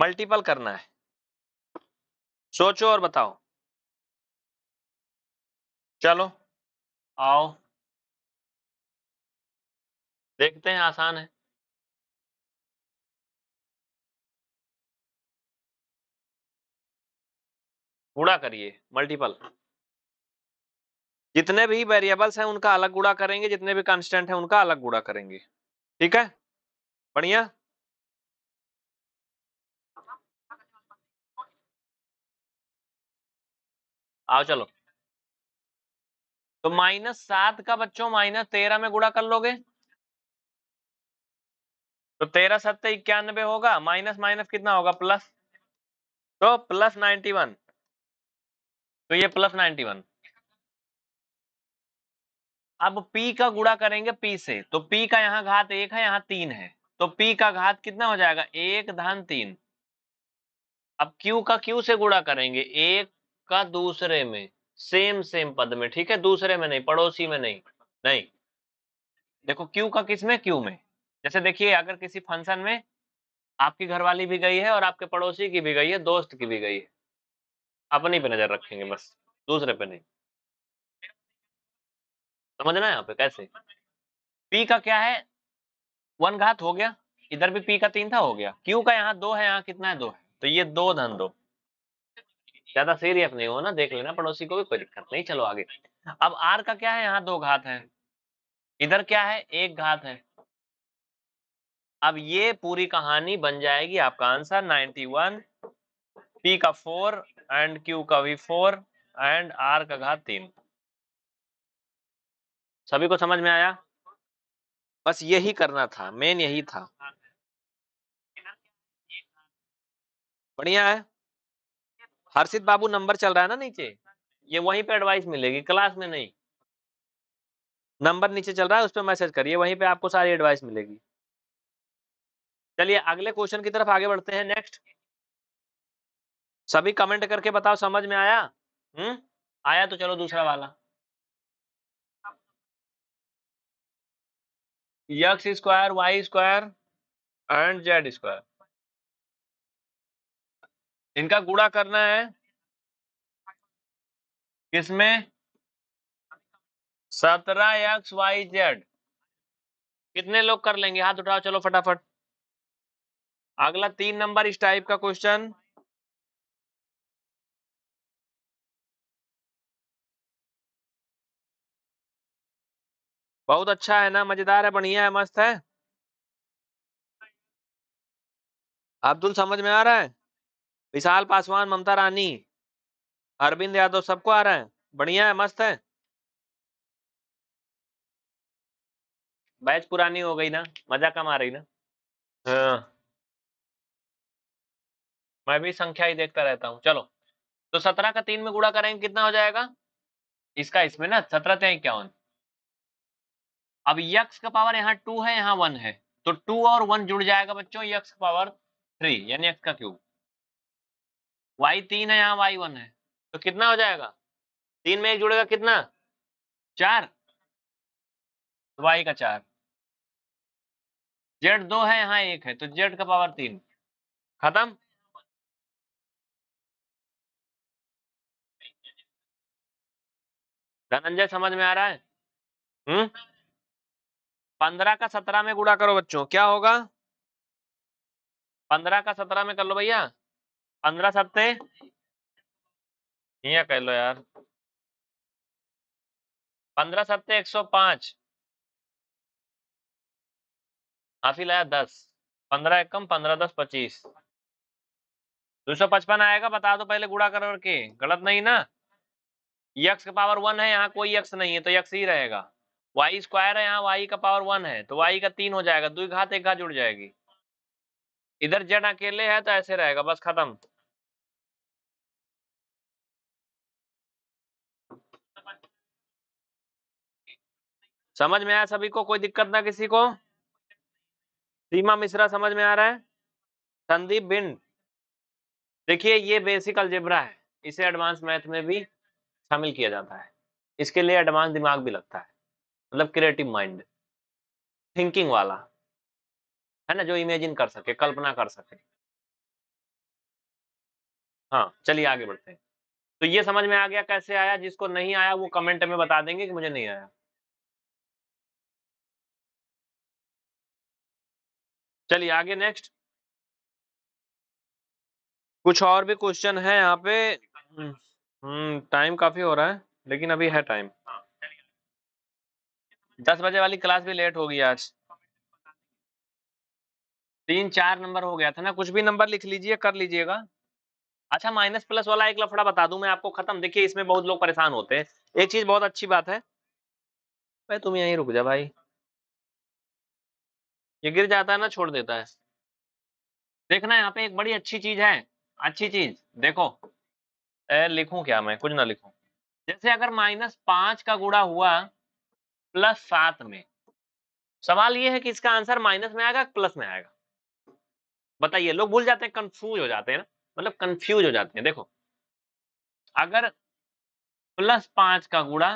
मल्टीपल करना है सोचो और बताओ चलो आओ देखते हैं आसान है गुणा करिए मल्टीपल जितने भी वेरिएबल्स हैं उनका अलग गुणा करेंगे जितने भी कांस्टेंट हैं उनका अलग गुणा करेंगे ठीक है बढ़िया आओ चलो तो माइनस सात का बच्चों माइनस तेरह में गुणा कर लोगे तो तेरह सत्तर इक्यानबे होगा माइनस माइनस कितना होगा प्लस तो प्लस नाइन्टी वन तो ये प्लस नाइनटी वन अब p का गुड़ा करेंगे p से तो p का यहाँ घात एक है यहाँ तीन है तो p का घात कितना हो जाएगा एक धन तीन अब q का q से गुड़ा करेंगे एक का दूसरे में सेम सेम पद में ठीक है दूसरे में नहीं पड़ोसी में नहीं नहीं देखो q का किस में q में जैसे देखिए अगर किसी फंक्शन में आपकी घरवाली भी गई है और आपके पड़ोसी की भी गई है दोस्त की भी गई है अपने पे नजर रखेंगे बस दूसरे पे नहीं समझना है यहाँ पे कैसे पी का क्या है वन घात हो गया इधर भी पी का तीन था हो गया क्यू का यहाँ दो है यहाँ कितना है दो है तो ये दो धन दो ज्यादा सीरियस नहीं हो ना देख लेना पड़ोसी को भी कोई दिक्कत नहीं चलो आगे अब आर का क्या है यहाँ दो घात है इधर क्या है एक घात है अब ये पूरी कहानी बन जाएगी आपका आंसर 91 पी का फोर एंड क्यू का वी फोर एंड आर का घात तीन सभी को समझ में आया बस यही करना था मेन यही था बढ़िया है हर्षित बाबू नंबर चल रहा है ना नीचे ये वहीं पे एडवाइस मिलेगी क्लास में नहीं नंबर नीचे चल रहा है उस पर मैसेज करिए वहीं पे आपको सारी एडवाइस मिलेगी चलिए अगले क्वेश्चन की तरफ आगे बढ़ते हैं नेक्स्ट सभी कमेंट करके बताओ समझ में आया हम्म आया तो चलो दूसरा वाला x square y square and z square इनका गुड़ा करना है किसमें सत्रह एक्स वाई जेड कितने लोग कर लेंगे हाथ उठाओ चलो फटाफट अगला तीन नंबर इस टाइप का क्वेश्चन बहुत अच्छा है ना मजेदार है बढ़िया है मस्त है अब्दुल समझ में आ रहा है विशाल पासवान ममता रानी अरविंद यादव सबको आ रहा है बढ़िया है मस्त है बैच पुरानी हो गई ना मजा कम आ रही ना हाँ मैं भी संख्या ही देखता रहता हूँ चलो तो सत्रह का तीन में गुड़ा करेंगे कितना हो जाएगा इसका इसमें ना सत्रह क्या होना अब यक्स का पावर यहाँ टू है यहाँ वन है तो टू और वन जुड़ जाएगा बच्चों यक्स का पावर थ्री यानी एक्स का क्यूब वाई तीन है यहाँ वाई वन है तो कितना हो जाएगा तीन में एक जुड़ेगा कितना चार वाई तो का चार जेड दो है यहाँ एक है तो जेड का पावर तीन खत्म धनंजय समझ में आ रहा है हम्म पंद्रह का सत्रह में गुड़ा करो बच्चों क्या होगा पंद्रह का सत्रह में कर लो भैया पंद्रह सत्ते यहाँ कह लो यार पंद्रह सत्ते एक सौ पांच हाफी लाया दस पंद्रह एक कम पंद्रह दस पच्चीस दो सौ पचपन आएगा बता दो पहले गुड़ा करके गलत नहीं ना यक्स का पावर वन है यहाँ कोई यक्स नहीं है तो यक्स ही रहेगा वाई स्क्वायर है यहाँ वाई का पावर वन है तो वाई का तीन हो जाएगा दुई घात एक घात जुड़ जाएगी इधर जड़ अकेले है तो ऐसे रहेगा बस खत्म समझ में आया सभी को कोई दिक्कत ना किसी को सीमा मिश्रा समझ में आ रहा है संदीप बिंड देखिए ये बेसिक अलजेब्रा है इसे एडवांस मैथ में भी शामिल किया जाता है इसके लिए एडवांस दिमाग भी लगता है मतलब क्रिएटिव माइंड थिंकिंग वाला है ना जो इमेजिन कर सके कल्पना कर सके हाँ चलिए आगे बढ़ते हैं तो ये समझ में आ गया कैसे आया जिसको नहीं आया वो कमेंट में बता देंगे कि मुझे नहीं आया चलिए आगे नेक्स्ट कुछ और भी क्वेश्चन है यहाँ पे टाइम हम्म, हम्म, काफी हो रहा है लेकिन अभी है टाइम दस बजे वाली क्लास भी लेट होगी आज तीन चार नंबर हो गया था ना कुछ भी नंबर लिख लीजिए कर लीजिएगा अच्छा माइनस प्लस वाला एक लफड़ा बता दूं मैं आपको खत्म देखिए इसमें बहुत लोग परेशान होते हैं एक चीज बहुत अच्छी बात है भाई तुम यहीं रुक जा भाई ये गिर जाता है ना छोड़ देता है देखना यहाँ पे एक बड़ी अच्छी चीज है अच्छी चीज देखो ए, लिखूं क्या मैं कुछ ना लिखूं जैसे अगर माइनस पांच का गुड़ा हुआ प्लस सात में सवाल ये है कि इसका आंसर माइनस में आएगा प्लस में आएगा बताइए लोग भूल जाते हैं कंफ्यूज हो जाते हैं ना मतलब कंफ्यूज हो जाते हैं देखो अगर प्लस पांच का गुड़ा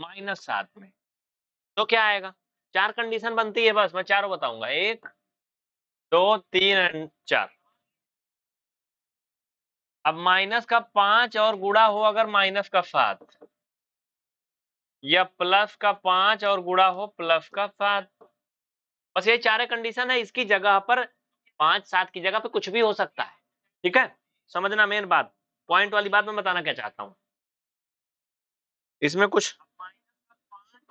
माइनस सात में तो क्या आएगा चार कंडीशन बनती है बस मैं चारों बताऊंगा एक दो तीन एंड चार अब माइनस का पांच और गुड़ा हो अगर माइनस का सात या प्लस का पांच और गुड़ा हो प्लस का सात बस ये चार कंडीशन है इसकी जगह पर पांच सात की जगह पर कुछ भी हो सकता है ठीक है समझना मेन बात पॉइंट वाली बात मैं बताना क्या चाहता हूँ इसमें कुछ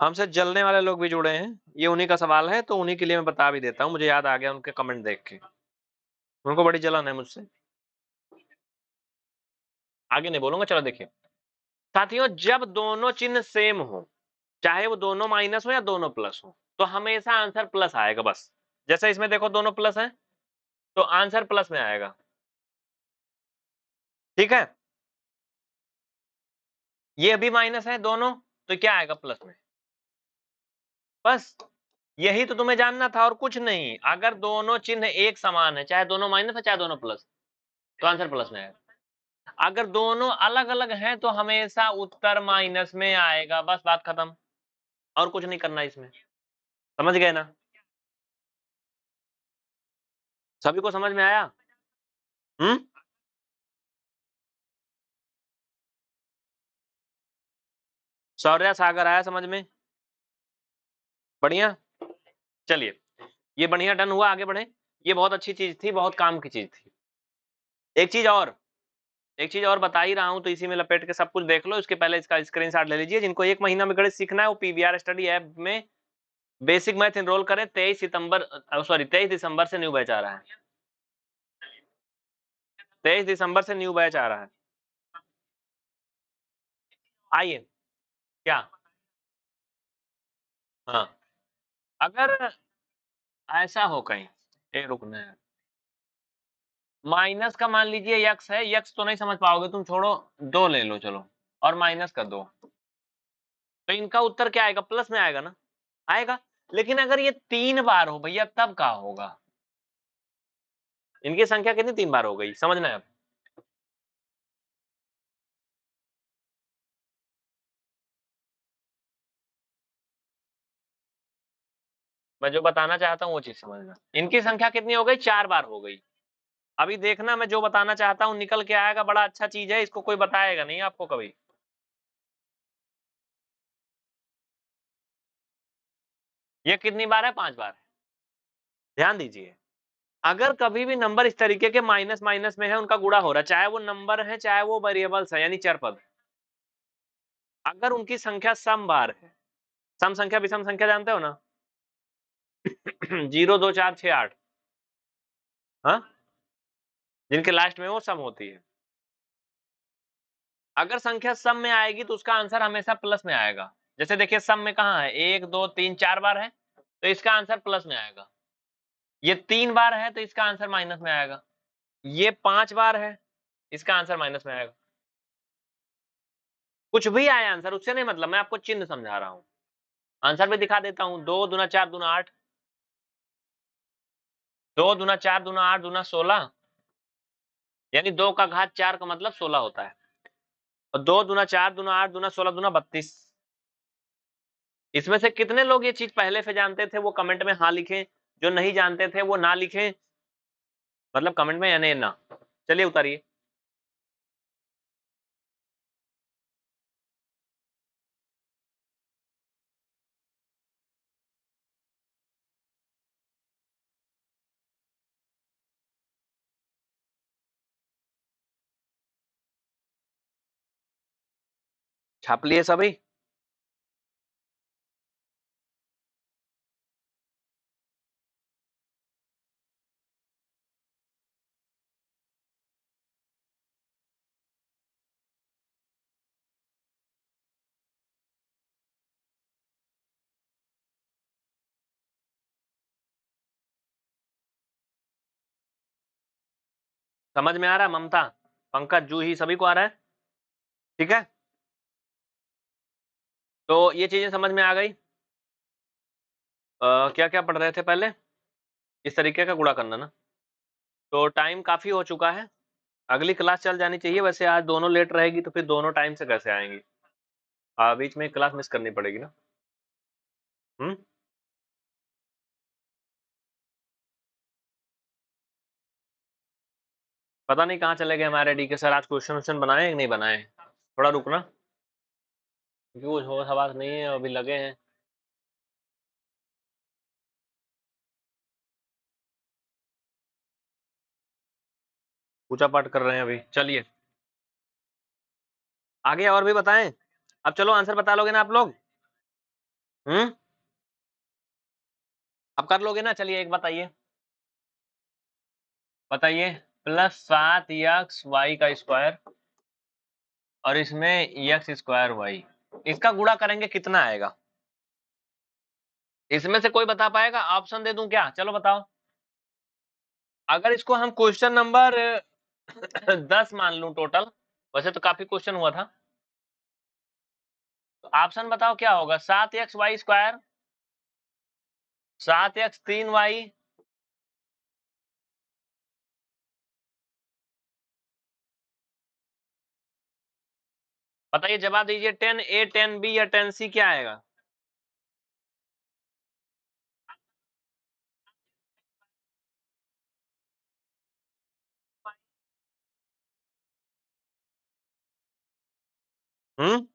हमसे जलने वाले लोग भी जुड़े हैं ये उन्हीं का सवाल है तो उन्हीं के लिए मैं बता भी देता हूँ मुझे याद आ गया उनके कमेंट देख के उनको बड़ी जलन है मुझसे आगे नहीं बोलूंगा चलो देखिए साथियों जब दोनों चिन्ह सेम हो चाहे वो दोनों माइनस हो या दोनों प्लस हो तो हमेशा आंसर प्लस आएगा बस जैसे इसमें देखो दोनों प्लस है तो आंसर प्लस में आएगा ठीक है ये भी माइनस है दोनों तो क्या आएगा प्लस में बस यही तो तुम्हें जानना था और कुछ नहीं अगर दोनों चिन्ह एक समान है चाहे दोनों माइनस है चाहे दोनों प्लस तो आंसर प्लस में आएगा अगर दोनों अलग अलग हैं तो हमेशा उत्तर माइनस में आएगा बस बात खत्म और कुछ नहीं करना इसमें समझ गए ना सभी को समझ में आया हम्म सौर्या सागर आया समझ में बढ़िया चलिए ये बढ़िया डन हुआ आगे बढ़े ये बहुत अच्छी चीज थी बहुत काम की चीज थी एक चीज और एक चीज और बता ही रहा हूँ तो इसी में लपेट के सब कुछ देख लो इसके पहले इसका स्क्रीनशॉट ले लीजिए जिनको एक महीना में गणित सीखना है वो पीवीआर स्टडी ऐप में बेसिक मैथ इनरोल करें तेईस सितंबर सॉरी तेईस दिसंबर से न्यू बैच आ रहा है तेईस दिसंबर से न्यू बैच आ रहा है आइए क्या हाँ अगर ऐसा हो कहीं रुकना है माइनस का मान लीजिए यक्स है यक्स तो नहीं समझ पाओगे तुम छोड़ो दो ले लो चलो और माइनस का दो तो इनका उत्तर क्या आएगा प्लस में आएगा ना आएगा लेकिन अगर ये तीन बार हो भैया तब का होगा इनकी संख्या कितनी तीन बार हो गई समझना है अब मैं जो बताना चाहता हूं वो चीज समझना इनकी संख्या कितनी हो गई चार बार हो गई अभी देखना मैं जो बताना चाहता हूँ निकल के आएगा बड़ा अच्छा चीज है इसको कोई बताएगा नहीं आपको कभी ये कितनी बार है पांच बार है ध्यान दीजिए अगर कभी भी नंबर इस तरीके के माइनस माइनस में है उनका गुड़ा हो रहा चाहे वो नंबर है चाहे वो वेरिएबल्स है यानी चरपद अगर उनकी संख्या सम बार है सम संख्या विषम संख्या जानते हो ना जीरो दो चार छ आठ हाँ जिनके लास्ट में वो सम होती है अगर संख्या सम में आएगी तो उसका आंसर हमेशा प्लस में आएगा जैसे देखिए सम में कहा है एक दो तीन चार बार है तो इसका आंसर प्लस में आएगा ये तीन बार है तो इसका आंसर माइनस में आएगा ये पांच बार है इसका आंसर माइनस में आएगा कुछ भी आया आंसर उससे नहीं मतलब मैं आपको चिन्ह समझा रहा हूं आंसर भी दिखा देता हूं दो दुना चार दुना आठ दो दुना चार दुना आठ दुना सोलह यानी दो का घात चार का मतलब सोलह होता है और दो दुना चार दुना आठ दुना सोलह दुना बत्तीस इसमें से कितने लोग ये चीज पहले से जानते थे वो कमेंट में हाँ लिखें जो नहीं जानते थे वो ना लिखें मतलब कमेंट में यानी ना चलिए उतारिए छाप लिए सभी समझ में आ रहा है ममता पंकज जू ही सभी को आ रहा है ठीक है तो ये चीज़ें समझ में आ गई क्या क्या पढ़ रहे थे पहले इस तरीके का गुड़ा करना ना तो टाइम काफ़ी हो चुका है अगली क्लास चल जानी चाहिए वैसे आज दोनों लेट रहेगी तो फिर दोनों टाइम से कैसे आएंगी आ, हाँ, बीच में क्लास मिस करनी पड़ेगी ना हम्म पता नहीं कहाँ चले गए हमारे डी के सर आज क्वेश्चन वेश्चन बनाए नहीं बनाए थोड़ा रुकना क्योंकि कुछ होश नहीं है अभी लगे हैं पूजा पाठ कर रहे हैं अभी चलिए आगे और भी बताएं अब चलो आंसर बता लोगे ना आप लोग हम्म अब कर लोगे ना चलिए एक बताइए बताइए प्लस सात यक्स वाई का स्क्वायर और इसमें यक्स स्क्वायर वाई इसका गुड़ा करेंगे कितना आएगा इसमें से कोई बता पाएगा ऑप्शन दे दूं क्या चलो बताओ अगर इसको हम क्वेश्चन नंबर दस मान लू टोटल वैसे तो काफी क्वेश्चन हुआ था ऑप्शन तो बताओ क्या होगा सात एक्स वाई स्क्वायर सात एक्स तीन वाई बताइए जवाब दीजिए टेन ए टेन बी या टेन सी क्या आएगा हम्म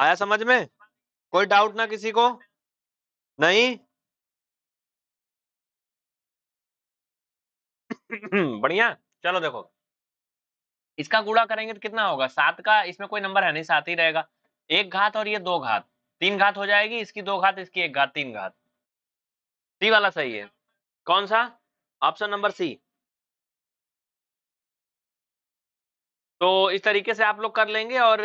आया समझ में कोई डाउट ना किसी को नहीं बढ़िया चलो देखो इसका गुड़ा करेंगे तो कितना होगा सात का इसमें कोई नंबर है नहीं सात ही रहेगा एक घात और ये दो घात तीन घात हो जाएगी इसकी दो घात इसकी एक घात तीन घात सी वाला सही है कौन सा ऑप्शन नंबर सी तो इस तरीके से आप लोग कर लेंगे और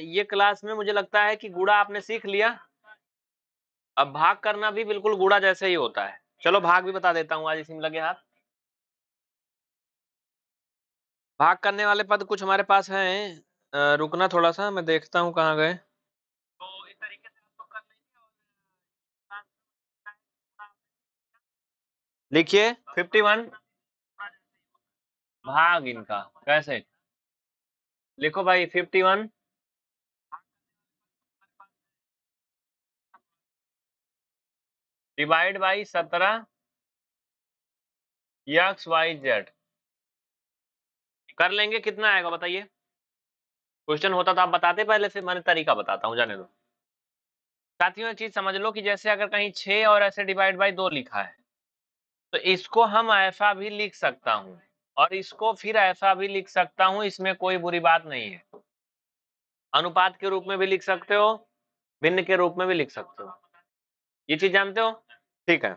ये क्लास में मुझे लगता है कि गुड़ा आपने सीख लिया अब भाग करना भी बिल्कुल गुड़ा जैसे ही होता है चलो भाग भी बता देता हूँ आज में लगे हाथ भाग करने वाले पद कुछ हमारे पास हैं रुकना थोड़ा सा मैं देखता हूँ कहाँ गए तो लिखिए तो फिफ्टी वन भाग इनका कैसे लिखो भाई फिफ्टी वन डिवाइड बाई सत्रह एक्स वाई जेड कर लेंगे कितना आएगा बताइए क्वेश्चन होता तो आप बताते पहले से मैंने तरीका बताता हूँ जाने दो साथियों चीज समझ लो कि जैसे अगर कहीं छे और ऐसे डिवाइड बाई दो लिखा है तो इसको हम ऐसा भी लिख सकता हूँ और इसको फिर ऐसा भी लिख सकता हूँ इसमें कोई बुरी बात नहीं है अनुपात के रूप में भी लिख सकते हो भिन्न के रूप में भी लिख सकते हो ये चीज जानते हो ठीक है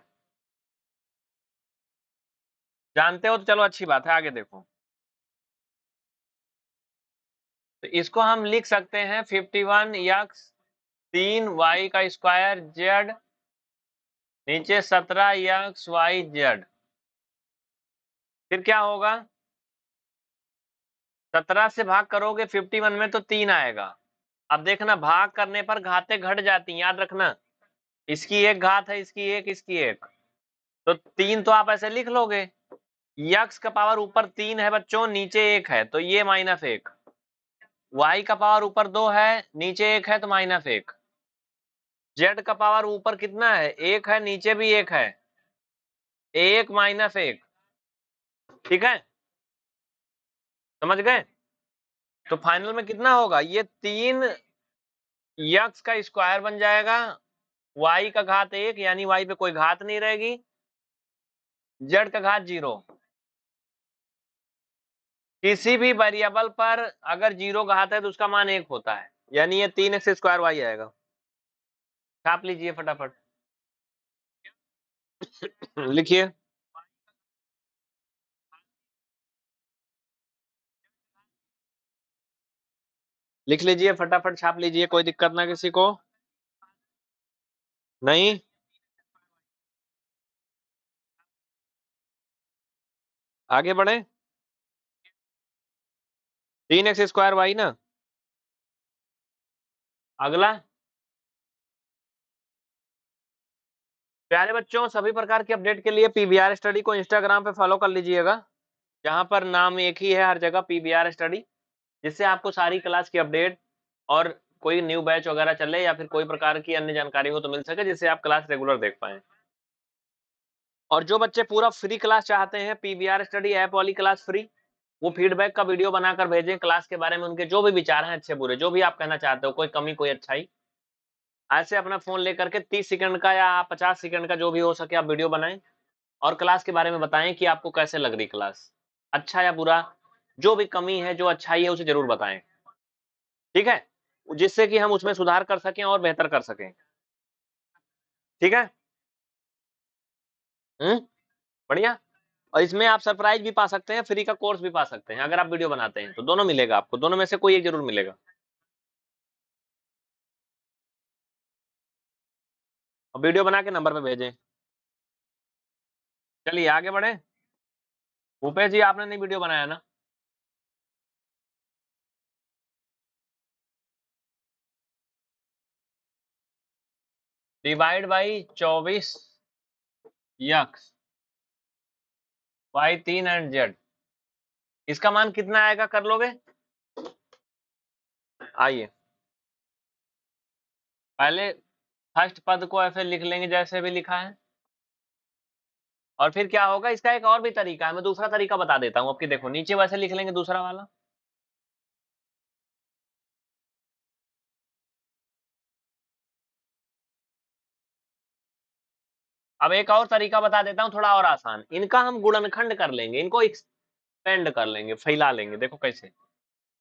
जानते हो तो चलो अच्छी बात है आगे देखो तो इसको हम लिख सकते हैं फिफ्टी वन यक्स तीन वाई का स्क्वायर जेड नीचे सत्रह यक्स वाई जेड फिर क्या होगा सत्रह से भाग करोगे फिफ्टी वन में तो तीन आएगा अब देखना भाग करने पर घातें घट जाती याद रखना इसकी एक घात है इसकी एक इसकी एक तो तीन तो आप ऐसे लिख लोगे यक्स का पावर ऊपर तीन है बच्चों नीचे एक है तो ये माइनस एक वाई का पावर ऊपर दो है नीचे एक है तो माइनस एक जेड का पावर ऊपर कितना है एक है नीचे भी एक है एक माइनस एक ठीक है समझ गए तो फाइनल में कितना होगा ये तीन यक्स का स्क्वायर बन जाएगा वाई का घात एक यानी वाई पे कोई घात नहीं रहेगी जेड का घात जीरो किसी भी वेरिएबल पर अगर जीरो का हाथ है तो उसका मान एक होता है यानी ये तीन एक्स स्क्वायर वाई आएगा छाप लीजिए फटाफट लिखिए लिख लीजिए फटाफट छाप लीजिए कोई दिक्कत ना किसी को नहीं आगे बढ़े तीन एक्स स्क्वायर वाई ना अगला प्यारे बच्चों सभी प्रकार के अपडेट के लिए पीबीआर स्टडी को इंस्टाग्राम पे फॉलो कर लीजिएगा जहां पर नाम एक ही है हर जगह पीबीआर स्टडी जिससे आपको सारी क्लास की अपडेट और कोई न्यू बैच वगैरह चले या फिर कोई प्रकार की अन्य जानकारी हो तो मिल सके जिससे आप क्लास रेगुलर देख पाए और जो बच्चे पूरा फ्री क्लास चाहते हैं पीबीआर स्टडी ऐप वाली क्लास फ्री वो फीडबैक का वीडियो बनाकर भेजें क्लास के बारे में उनके जो भी विचार हैं अच्छे बुरे जो भी आप कहना चाहते हो कोई कमी कोई अच्छाई ऐसे अपना फोन लेकर के 30 सेकंड का या 50 सेकंड का जो भी हो सके आप वीडियो बनाएं और क्लास के बारे में बताएं कि आपको कैसे लग रही क्लास अच्छा या बुरा जो भी कमी है जो अच्छाई है उसे जरूर बताएं ठीक है जिससे कि हम उसमें सुधार कर सकें और बेहतर कर सकें ठीक है हम्म? बढ़िया और इसमें आप सरप्राइज भी पा सकते हैं फ्री का कोर्स भी पा सकते हैं अगर आप वीडियो बनाते हैं तो दोनों मिलेगा आपको दोनों में से कोई एक जरूर मिलेगा और वीडियो बना के नंबर पे भेजें चलिए आगे बढ़े भूपेश जी आपने नहीं वीडियो बनाया ना डिवाइड बाई चौबीस यक्स वाई तीन एंड जेड इसका मान कितना आएगा कर लोगे आइए पहले फर्स्ट पद को ऐसे लिख लेंगे जैसे भी लिखा है और फिर क्या होगा इसका एक और भी तरीका है मैं दूसरा तरीका बता देता हूं आपकी देखो नीचे वैसे लिख लेंगे दूसरा वाला अब एक और तरीका बता देता हूँ थोड़ा और आसान इनका हम गुणनखंड कर लेंगे इनको एक्सपेंड कर लेंगे फैला लेंगे देखो कैसे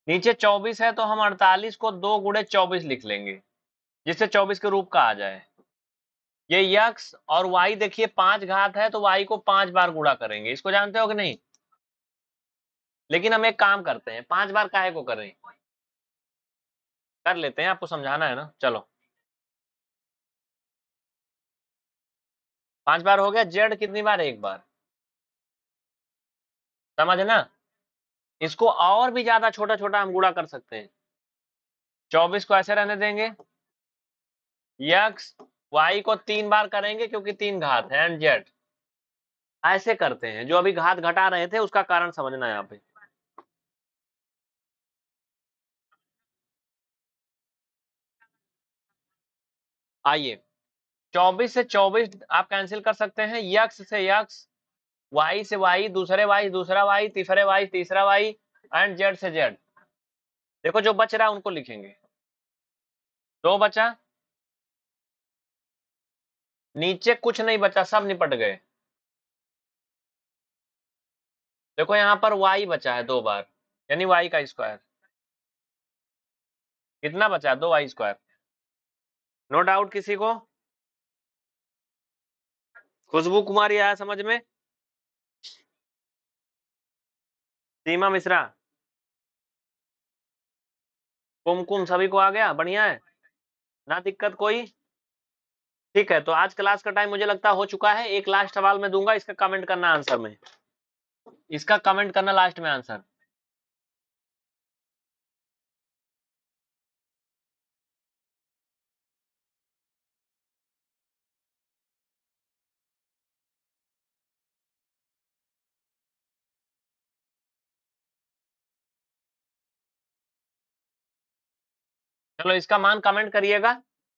नीचे 24 है तो हम 48 को दो गुड़े चौबीस लिख लेंगे जिससे 24 के रूप का आ जाए ये यक्स और वाई देखिए पांच घात है तो वाई को पांच बार गुड़ा करेंगे इसको जानते हो कि नहीं लेकिन हम एक काम करते हैं पांच बार काहे को करें कर लेते हैं आपको समझाना है ना चलो पांच बार हो गया जेड कितनी बार एक बार समझ ना इसको और भी ज्यादा छोटा छोटा हम गुड़ा कर सकते हैं चौबीस को ऐसे रहने देंगे यक्स वाई को तीन बार करेंगे क्योंकि तीन घात है एंड जेड ऐसे करते हैं जो अभी घात घटा रहे थे उसका कारण समझना यहां यहाँ पे आइए चौबीस से चौबीस आप कैंसिल कर सकते हैं यक्स से यक्स वाई से वाई दूसरे वाई दूसरा वाई तीसरे वाई तीसरा वाई एंड जेड से जेड देखो जो बच रहा है उनको लिखेंगे दो बचा नीचे कुछ नहीं बचा सब निपट गए देखो यहां पर y बचा है दो बार यानी y का स्क्वायर कितना बचा दो वाई स्क्वायर नो डाउट किसी को खुशबू कुमारी आया समझ में सीमा मिश्रा कुमकुम सभी को आ गया बढ़िया है ना दिक्कत कोई ठीक है तो आज क्लास का टाइम मुझे लगता हो चुका है एक लास्ट सवाल मैं दूंगा इसका कमेंट करना आंसर में इसका कमेंट करना लास्ट में आंसर चलो इसका मान कमेंट करिएगा